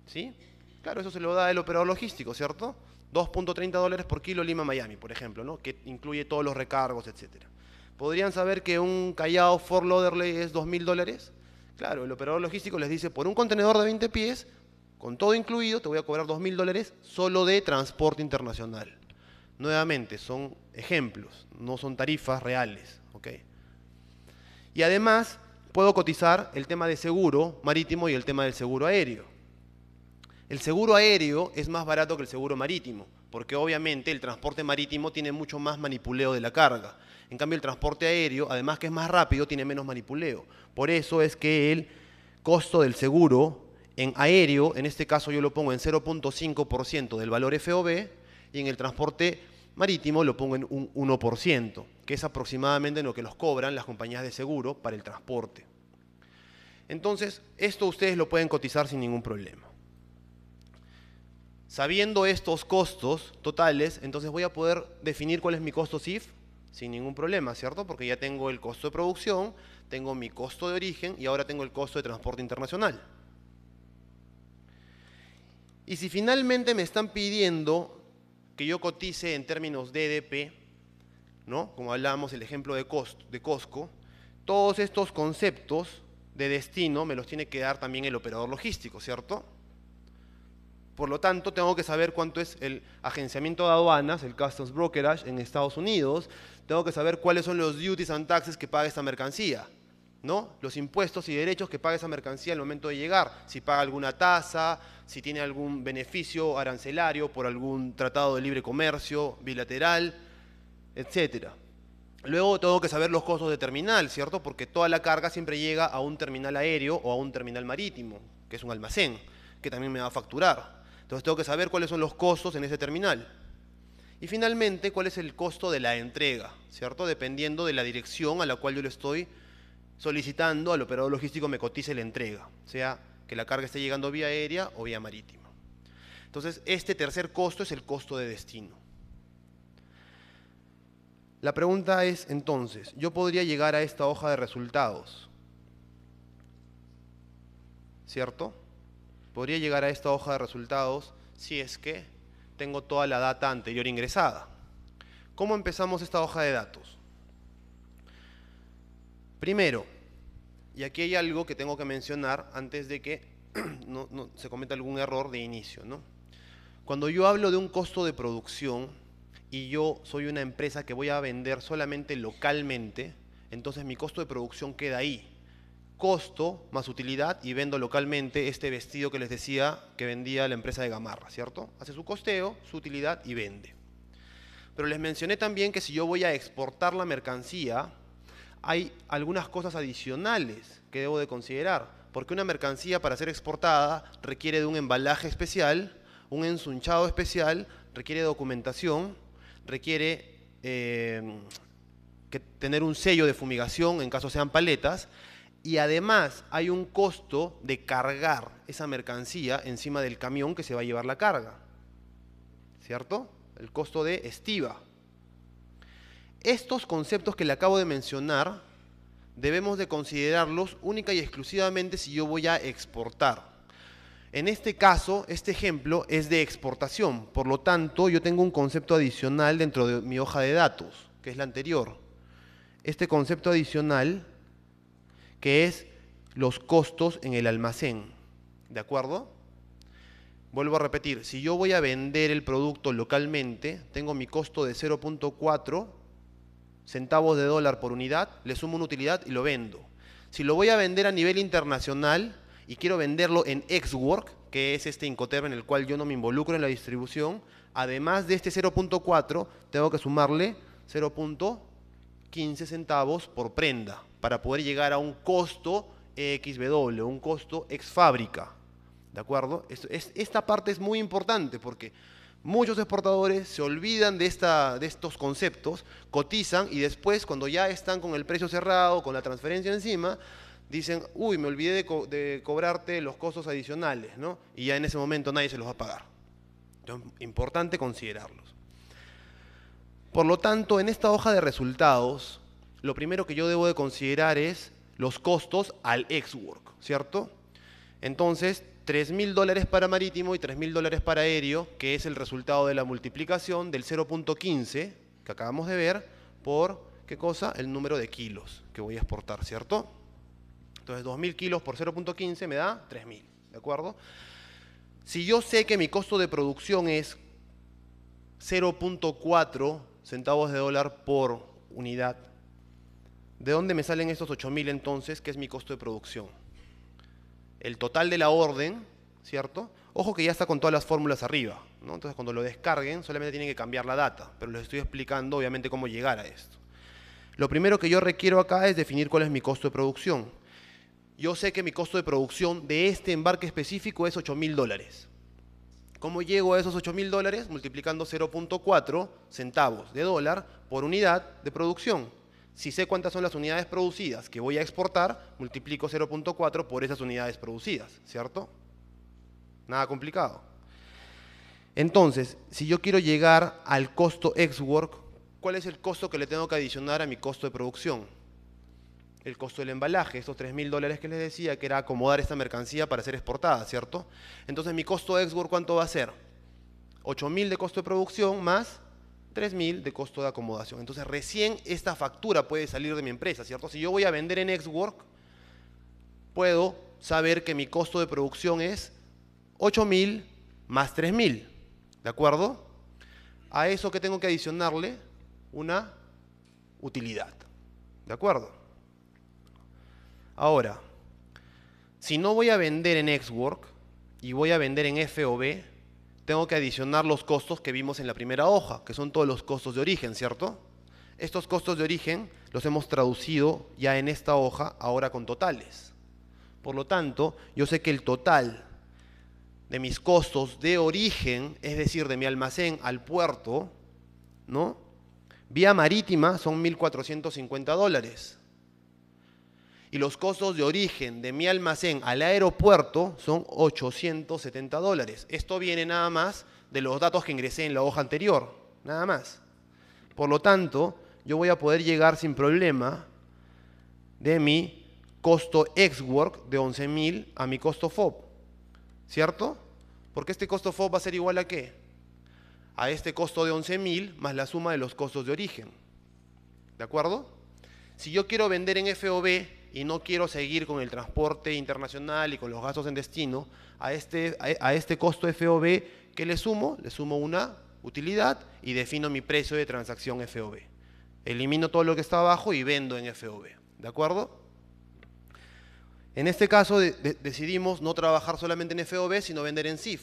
¿sí? Claro, eso se lo da el operador logístico, ¿cierto? 2.30 dólares por kilo Lima-Miami, por ejemplo, ¿no? Que incluye todos los recargos, etcétera. ¿Podrían saber que un Callao ...for Lauderdale es 2.000 dólares? Claro, el operador logístico les dice, por un contenedor de 20 pies, con todo incluido, te voy a cobrar 2.000 dólares solo de transporte internacional. Nuevamente, son ejemplos, no son tarifas reales. ok Y además, puedo cotizar el tema de seguro marítimo y el tema del seguro aéreo. El seguro aéreo es más barato que el seguro marítimo, porque obviamente el transporte marítimo tiene mucho más manipuleo de la carga. En cambio, el transporte aéreo, además que es más rápido, tiene menos manipuleo. Por eso es que el costo del seguro en aéreo, en este caso yo lo pongo en 0.5% del valor FOB, y en el transporte marítimo lo pongo en un 1% que es aproximadamente lo que los cobran las compañías de seguro para el transporte. Entonces, esto ustedes lo pueden cotizar sin ningún problema. Sabiendo estos costos totales, entonces voy a poder definir cuál es mi costo SIF sin ningún problema, ¿cierto? Porque ya tengo el costo de producción, tengo mi costo de origen y ahora tengo el costo de transporte internacional. Y si finalmente me están pidiendo que yo cotice en términos DDP, como hablábamos, el ejemplo de, Costco, todos estos conceptos de destino me los tiene que dar también el operador logístico, ¿cierto? Por lo tanto, tengo que saber cuánto es el agenciamiento de aduanas, el customs brokerage en Estados Unidos, tengo que saber cuáles son los duties and taxes que paga esta mercancía, Los impuestos y derechos que paga esa mercancía al momento de llegar, si paga alguna tasa, si tiene algún beneficio arancelario por algún tratado de libre comercio bilateral, etcétera. Luego tengo que saber los costos de terminal, ¿cierto? Porque toda la carga siempre llega a un terminal aéreo o a un terminal marítimo, que es un almacén, que también me va a facturar. Entonces tengo que saber cuáles son los costos en ese terminal. Y finalmente, cuál es el costo de la entrega, ¿cierto? Dependiendo de la dirección a la cual yo le estoy solicitando al operador logístico me cotice la entrega, sea que la carga esté llegando vía aérea o vía marítima. Entonces, este tercer costo es el costo de destino. La pregunta es entonces, ¿yo podría llegar a esta hoja de resultados? ¿Cierto? Podría llegar a esta hoja de resultados si es que tengo toda la data anterior ingresada. ¿Cómo empezamos esta hoja de datos? Primero, y aquí hay algo que tengo que mencionar antes de que *clears throat* no, se cometa algún error de inicio. Cuando yo hablo de un costo de producción, y yo soy una empresa que voy a vender solamente localmente, entonces mi costo de producción queda ahí. Costo más utilidad y vendo localmente este vestido que les decía que vendía la empresa de Gamarra, ¿cierto? Hace su costeo, su utilidad y vende. Pero les mencioné también que si yo voy a exportar la mercancía, hay algunas cosas adicionales que debo de considerar, porque una mercancía para ser exportada requiere de un embalaje especial, un ensunchado especial, requiere documentación requiere eh, tener un sello de fumigación en caso sean paletas y además hay un costo de cargar esa mercancía encima del camión que se va a llevar la carga. ¿Cierto? El costo de estiva. Estos conceptos que le acabo de mencionar debemos de considerarlos única y exclusivamente si yo voy a exportar. En este caso, este ejemplo es de exportación, por lo tanto yo tengo un concepto adicional dentro de mi hoja de datos, que es la anterior. Este concepto adicional que es los costos en el almacén, ¿de acuerdo? Vuelvo a repetir, si yo voy a vender el producto localmente, tengo mi costo de 0.4 centavos de dólar por unidad, le sumo una utilidad y lo vendo. Si lo voy a vender a nivel internacional, y quiero venderlo en Xwork, que es este Incoterm en el cual yo no me involucro en la distribución, además de este 0.4, tengo que sumarle 0.15 centavos por prenda para poder llegar a un costo XW, un costo ex fábrica. ¿De acuerdo? esta parte es muy importante porque muchos exportadores se olvidan de, esta, de estos conceptos, cotizan y después, cuando ya están con el precio cerrado, con la transferencia encima, dicen, uy, me olvidé de, cobrarte los costos adicionales, ¿no? Y ya en ese momento nadie se los va a pagar. Entonces, importante considerarlos. Por lo tanto, en esta hoja de resultados, lo primero que yo debo de considerar es los costos al ex-work, ¿cierto? Entonces, 3.000 dólares para marítimo y 3.000 dólares para aéreo, que es el resultado de la multiplicación del 0.15 que acabamos de ver por, ¿qué cosa? El número de kilos que voy a exportar, ¿cierto? Entonces 2.000 kilos por 0.15 me da 3.000, ¿de acuerdo? Si yo sé que mi costo de producción es 0.4 centavos de dólar por unidad, ¿de dónde me salen estos 8.000 entonces, que es mi costo de producción? El total de la orden, ¿cierto? Ojo que ya está con todas las fórmulas arriba, ¿no? Entonces cuando lo descarguen solamente tienen que cambiar la data, pero les estoy explicando obviamente cómo llegar a esto. Lo primero que yo requiero acá es definir cuál es mi costo de producción yo sé que mi costo de producción de este embarque específico es 8 mil dólares. ¿Cómo llego a esos 8 mil dólares? Multiplicando 0.4 centavos de dólar por unidad de producción. Si sé cuántas son las unidades producidas que voy a exportar, multiplico 0.4 por esas unidades producidas, ¿cierto? Nada complicado. Entonces, si yo quiero llegar al costo ex work, ¿cuál es el costo que le tengo que adicionar a mi costo de producción? el costo del embalaje, estos 3.000 dólares que les decía, que era acomodar esta mercancía para ser exportada, ¿cierto? Entonces mi costo de Ex-Work ¿cuánto va a ser? 8.000 de costo de producción más 3.000 de costo de acomodación. Entonces recién esta factura puede salir de mi empresa, ¿cierto? Si yo voy a vender en Ex-Work, puedo saber que mi costo de producción es 8.000 más 3.000, ¿de acuerdo? A eso que tengo que adicionarle una utilidad, ¿de acuerdo? Ahora, si no voy a vender en Xwork y voy a vender en FOB, tengo que adicionar los costos que vimos en la primera hoja, que son todos los costos de origen, ¿cierto? Estos costos de origen los hemos traducido ya en esta hoja, ahora con totales. Por lo tanto, yo sé que el total de mis costos de origen, es decir, de mi almacén al puerto, ¿no? Vía marítima son 1.450 dólares y los costos de origen de mi almacén al aeropuerto son 870 dólares. Esto viene nada más de los datos que ingresé en la hoja anterior, nada más. Por lo tanto, yo voy a poder llegar sin problema de mi costo ex-work de 11.000 a mi costo FOB, ¿cierto? Porque este costo FOB va a ser igual a qué? A este costo de 11.000 más la suma de los costos de origen. ¿De acuerdo? Si yo quiero vender en FOB y no quiero seguir con el transporte internacional y con los gastos en destino, a este, a, este costo FOB, que le sumo? Le sumo una utilidad y defino mi precio de transacción FOB. Elimino todo lo que está abajo y vendo en FOB. ¿De acuerdo? En este caso decidimos no trabajar solamente en FOB, sino vender en CIF.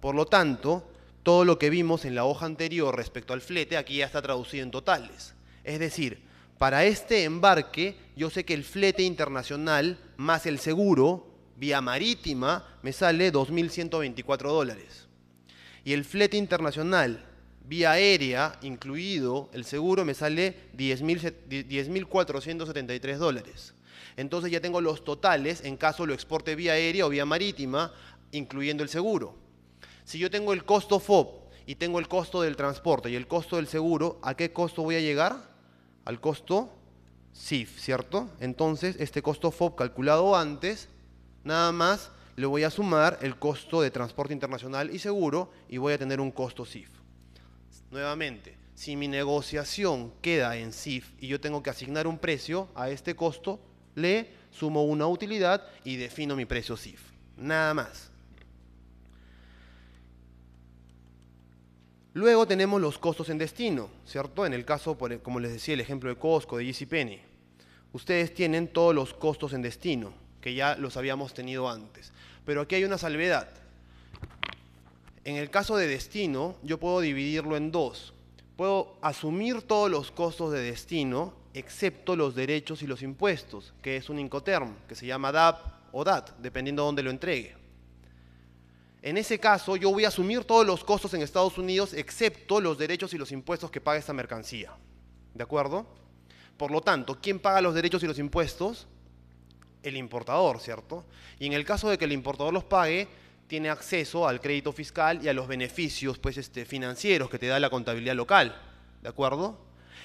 Por lo tanto, todo lo que vimos en la hoja anterior respecto al flete aquí ya está traducido en totales. Es decir, para este embarque, yo sé que el flete internacional más el seguro, vía marítima, me sale 2.124 dólares. Y el flete internacional, vía aérea, incluido el seguro, me sale 10.473 dólares. Entonces ya tengo los totales en caso lo exporte vía aérea o vía marítima, incluyendo el seguro. Si yo tengo el costo FOB y tengo el costo del transporte y el costo del seguro, ¿a qué costo voy a llegar? al costo SIF, ¿cierto? Entonces, este costo FOB calculado antes, nada más le voy a sumar el costo de transporte internacional y seguro y voy a tener un costo SIF. Nuevamente, si mi negociación queda en SIF y yo tengo que asignar un precio a este costo, le sumo una utilidad y defino mi precio SIF. Nada más. Luego tenemos los costos en destino, ¿cierto? En el caso, e, como les decía, el ejemplo de Costco, de Penny, Ustedes tienen todos los costos en destino, que ya los habíamos tenido antes. Pero aquí hay una salvedad. En el caso de destino, yo puedo dividirlo en dos. Puedo asumir todos los costos de destino, excepto los derechos y los impuestos, que es un incoterm, que se llama DAP o DAT, dependiendo de dónde lo entregue. En ese caso, yo voy a asumir todos los costos en Estados Unidos, excepto los derechos y los impuestos que paga esta mercancía. ¿De acuerdo? Por lo tanto, ¿quién paga los derechos y los impuestos? El importador, ¿cierto? Y en el caso de que el importador los pague, tiene acceso al crédito fiscal y a los beneficios pues, este, financieros que te da la contabilidad local. ¿De acuerdo?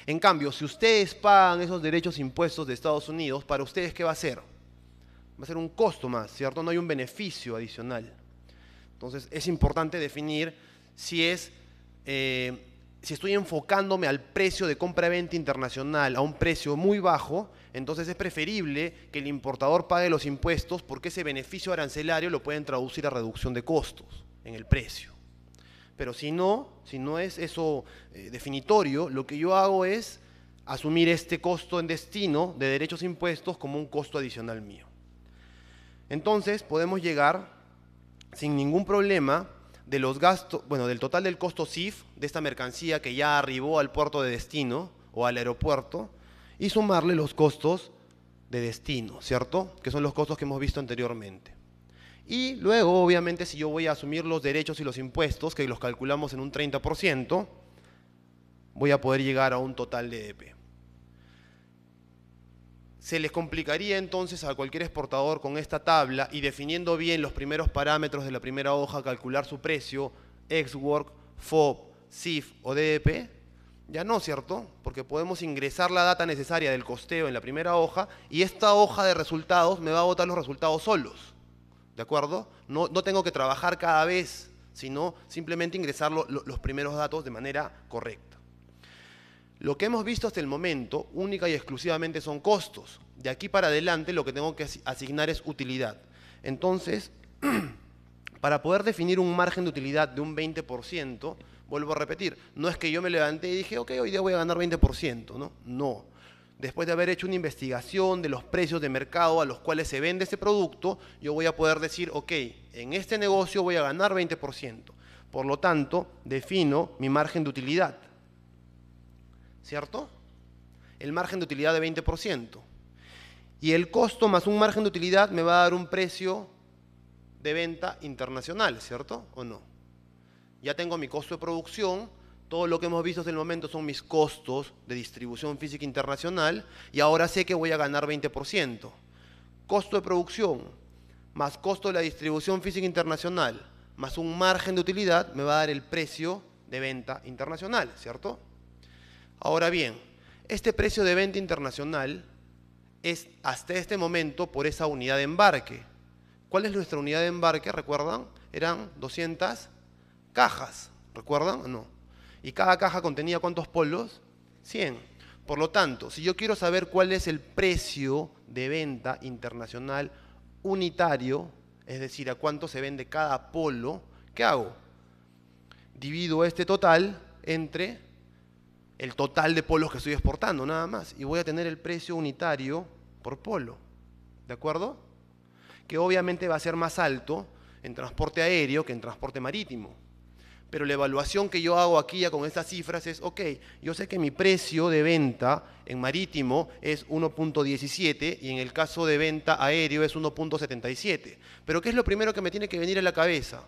En cambio, si ustedes pagan esos derechos e impuestos de Estados Unidos, ¿para ustedes qué va a ser? Va a ser un costo más, ¿cierto? No hay un beneficio adicional. Entonces es importante definir si es... Eh, si estoy enfocándome al precio de compra-venta internacional a un precio muy bajo, entonces es preferible que el importador pague los impuestos porque ese beneficio arancelario lo pueden traducir a reducción de costos en el precio. Pero si no, si no es eso eh, definitorio, lo que yo hago es asumir este costo en destino de derechos impuestos como un costo adicional mío. Entonces podemos llegar sin ningún problema de los gastos, bueno, del total del costo CIF de esta mercancía que ya arribó al puerto de destino o al aeropuerto y sumarle los costos de destino, ¿cierto? Que son los costos que hemos visto anteriormente. Y luego, obviamente, si yo voy a asumir los derechos y los impuestos, que los calculamos en un 30%, voy a poder llegar a un total de EP se les complicaría entonces a cualquier exportador con esta tabla y definiendo bien los primeros parámetros de la primera hoja, calcular su precio, ex-work, FOB, SIF o DDP? E ya no, ¿cierto? Porque podemos ingresar la data necesaria del costeo en la primera hoja y esta hoja de resultados me va a botar los resultados solos. ¿De acuerdo? No, no tengo que trabajar cada vez, sino simplemente ingresar los primeros datos de manera correcta. Lo que hemos visto hasta el momento, única y exclusivamente, son costos. De aquí para adelante lo que tengo que asignar es utilidad. Entonces, *clears throat* para poder definir un margen de utilidad de un 20%, vuelvo a repetir, no es que yo me levanté y dije, ok, hoy día voy a ganar 20%, ¿no? No. Después de haber hecho una investigación de los precios de mercado a los cuales se vende ese producto, yo voy a poder decir, ok, en este negocio voy a ganar 20%. Por lo tanto, defino mi margen de utilidad. ¿cierto? El margen de utilidad de 20%. Y el costo más un margen de utilidad me va a dar un precio de venta internacional, ¿cierto? ¿O no? Ya tengo mi costo de producción, todo lo que hemos visto hasta el momento son mis costos de distribución física internacional y ahora sé que voy a ganar 20%. Costo de producción más costo de la distribución física internacional más un margen de utilidad me va a dar el precio de venta internacional, ¿cierto? Ahora bien, este precio de venta internacional es hasta este momento por esa unidad de embarque. ¿Cuál es nuestra unidad de embarque? ¿Recuerdan? Eran 200 cajas. ¿Recuerdan? No. ¿Y cada caja contenía cuántos polos? 100. Por lo tanto, si yo quiero saber cuál es el precio de venta internacional unitario, es decir, a cuánto se vende cada polo, ¿qué hago? Divido este total entre el total de polos que estoy exportando, nada más. Y voy a tener el precio unitario por polo. ¿De acuerdo? Que obviamente va a ser más alto en transporte aéreo que en transporte marítimo. Pero la evaluación que yo hago aquí ya con estas cifras es, ok, yo sé que mi precio de venta en marítimo es 1.17 y en el caso de venta aéreo es 1.77. Pero ¿qué es lo primero que me tiene que venir a la cabeza?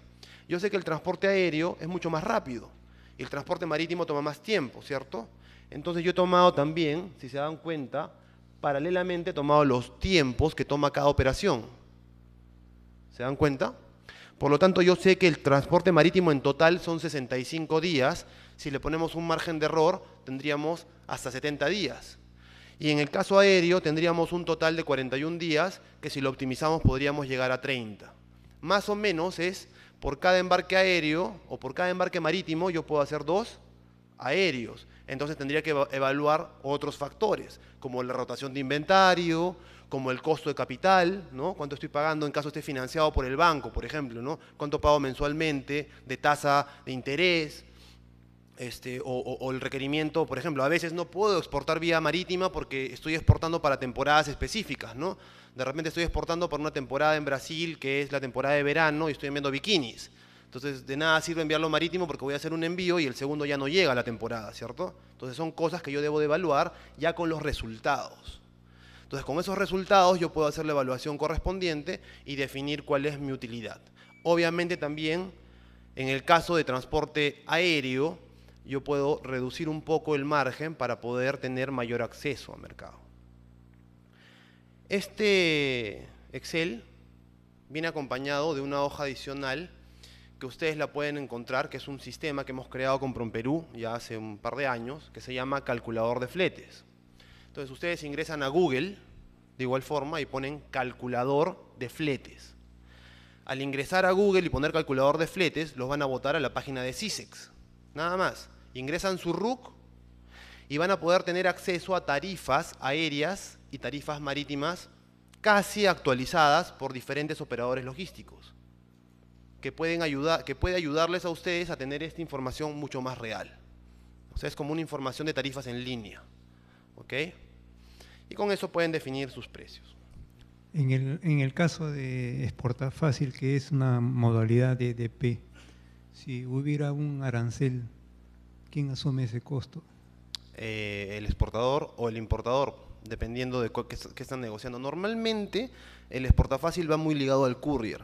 Yo sé que el transporte aéreo es mucho más rápido el transporte marítimo toma más tiempo, ¿cierto? Entonces yo he tomado también, si se dan cuenta, paralelamente he tomado los tiempos que toma cada operación. ¿Se dan cuenta? Por lo tanto, yo sé que el transporte marítimo en total son 65 días. Si le ponemos un margen de error, tendríamos hasta 70 días. Y en el caso aéreo, tendríamos un total de 41 días, que si lo optimizamos podríamos llegar a 30. Más o menos es por cada embarque aéreo o por cada embarque marítimo yo puedo hacer dos aéreos. Entonces tendría que evaluar otros factores, como la rotación de inventario, como el costo de capital, ¿no? cuánto estoy pagando en caso esté financiado por el banco, por ejemplo, ¿no? cuánto pago mensualmente de tasa de interés, este, o, o, el requerimiento, por ejemplo, a veces no puedo exportar vía marítima porque estoy exportando para temporadas específicas, ¿no? de repente estoy exportando por una temporada en Brasil, que es la temporada de verano, y estoy enviando bikinis. Entonces, de nada sirve enviarlo marítimo porque voy a hacer un envío y el segundo ya no llega a la temporada, ¿cierto? Entonces, son cosas que yo debo de evaluar ya con los resultados. Entonces, con esos resultados yo puedo hacer la evaluación correspondiente y definir cuál es mi utilidad. Obviamente también, en el caso de transporte aéreo, yo puedo reducir un poco el margen para poder tener mayor acceso al mercado. Este Excel viene acompañado de una hoja adicional que ustedes la pueden encontrar, que es un sistema que hemos creado con Promperú ya hace un par de años, que se llama calculador de fletes. Entonces ustedes ingresan a Google de igual forma y ponen calculador de fletes. Al ingresar a Google y poner calculador de fletes, los van a votar a la página de CISEX. Nada más. Ingresan su RUC y van a poder tener acceso a tarifas aéreas y tarifas marítimas casi actualizadas por diferentes operadores logísticos, que, pueden ayudar, que puede ayudarles a ustedes a tener esta información mucho más real. O sea, es como una información de tarifas en línea. ¿Ok? Y con eso pueden definir sus precios. En el, caso de exportar fácil, que es una modalidad de DP, si hubiera un arancel, ¿quién asume ese costo? Eh, el exportador o el importador dependiendo de qué, están negociando. Normalmente el exportafácil va muy ligado al courier,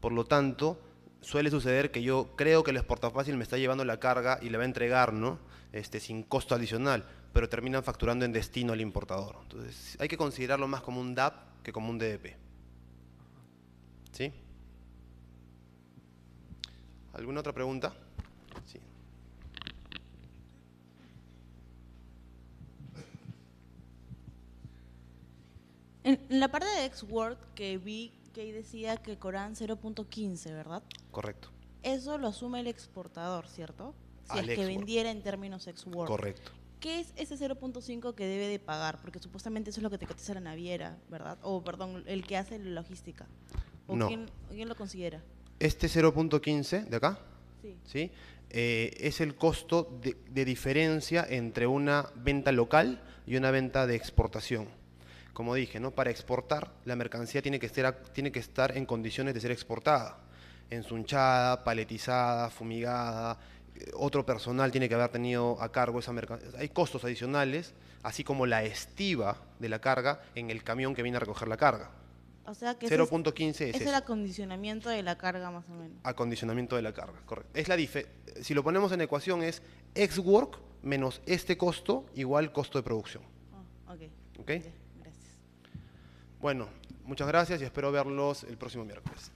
por lo tanto suele suceder que yo creo que el exportafácil me está llevando la carga y le va a entregar, ¿no? Este, sin costo adicional, pero terminan facturando en destino al importador. Entonces hay que considerarlo más como un DAP que como un DDP. E ¿Sí? ¿Alguna otra pregunta? En, la parte de x world que vi que decía que Corán 0.15, ¿verdad? Correcto. Eso lo asume el exportador, ¿cierto? Si es que vendiera en términos x world Correcto. ¿Qué es ese 0.5 que debe de pagar? Porque supuestamente eso es lo que te cotiza la naviera, ¿verdad? O, perdón, el que hace la logística. ¿O quién, lo considera? Este 0.15 de acá, sí. ¿sí? Eh, es el costo de diferencia entre una venta local y una venta de exportación como dije, ¿no? para exportar, la mercancía tiene que, tiene que estar en condiciones de ser exportada, ensunchada, paletizada, fumigada, eh, otro personal tiene que haber tenido a cargo esa mercancía. Hay costos adicionales, así como la estiva de la carga en el camión que viene a recoger la carga. O sea que 0.15 es, el acondicionamiento de la carga más o menos. Acondicionamiento de la carga, correcto. Es la si lo ponemos en ecuación es ex work menos este costo igual costo de producción. Ah, okay. Bueno, muchas gracias y espero verlos el próximo miércoles.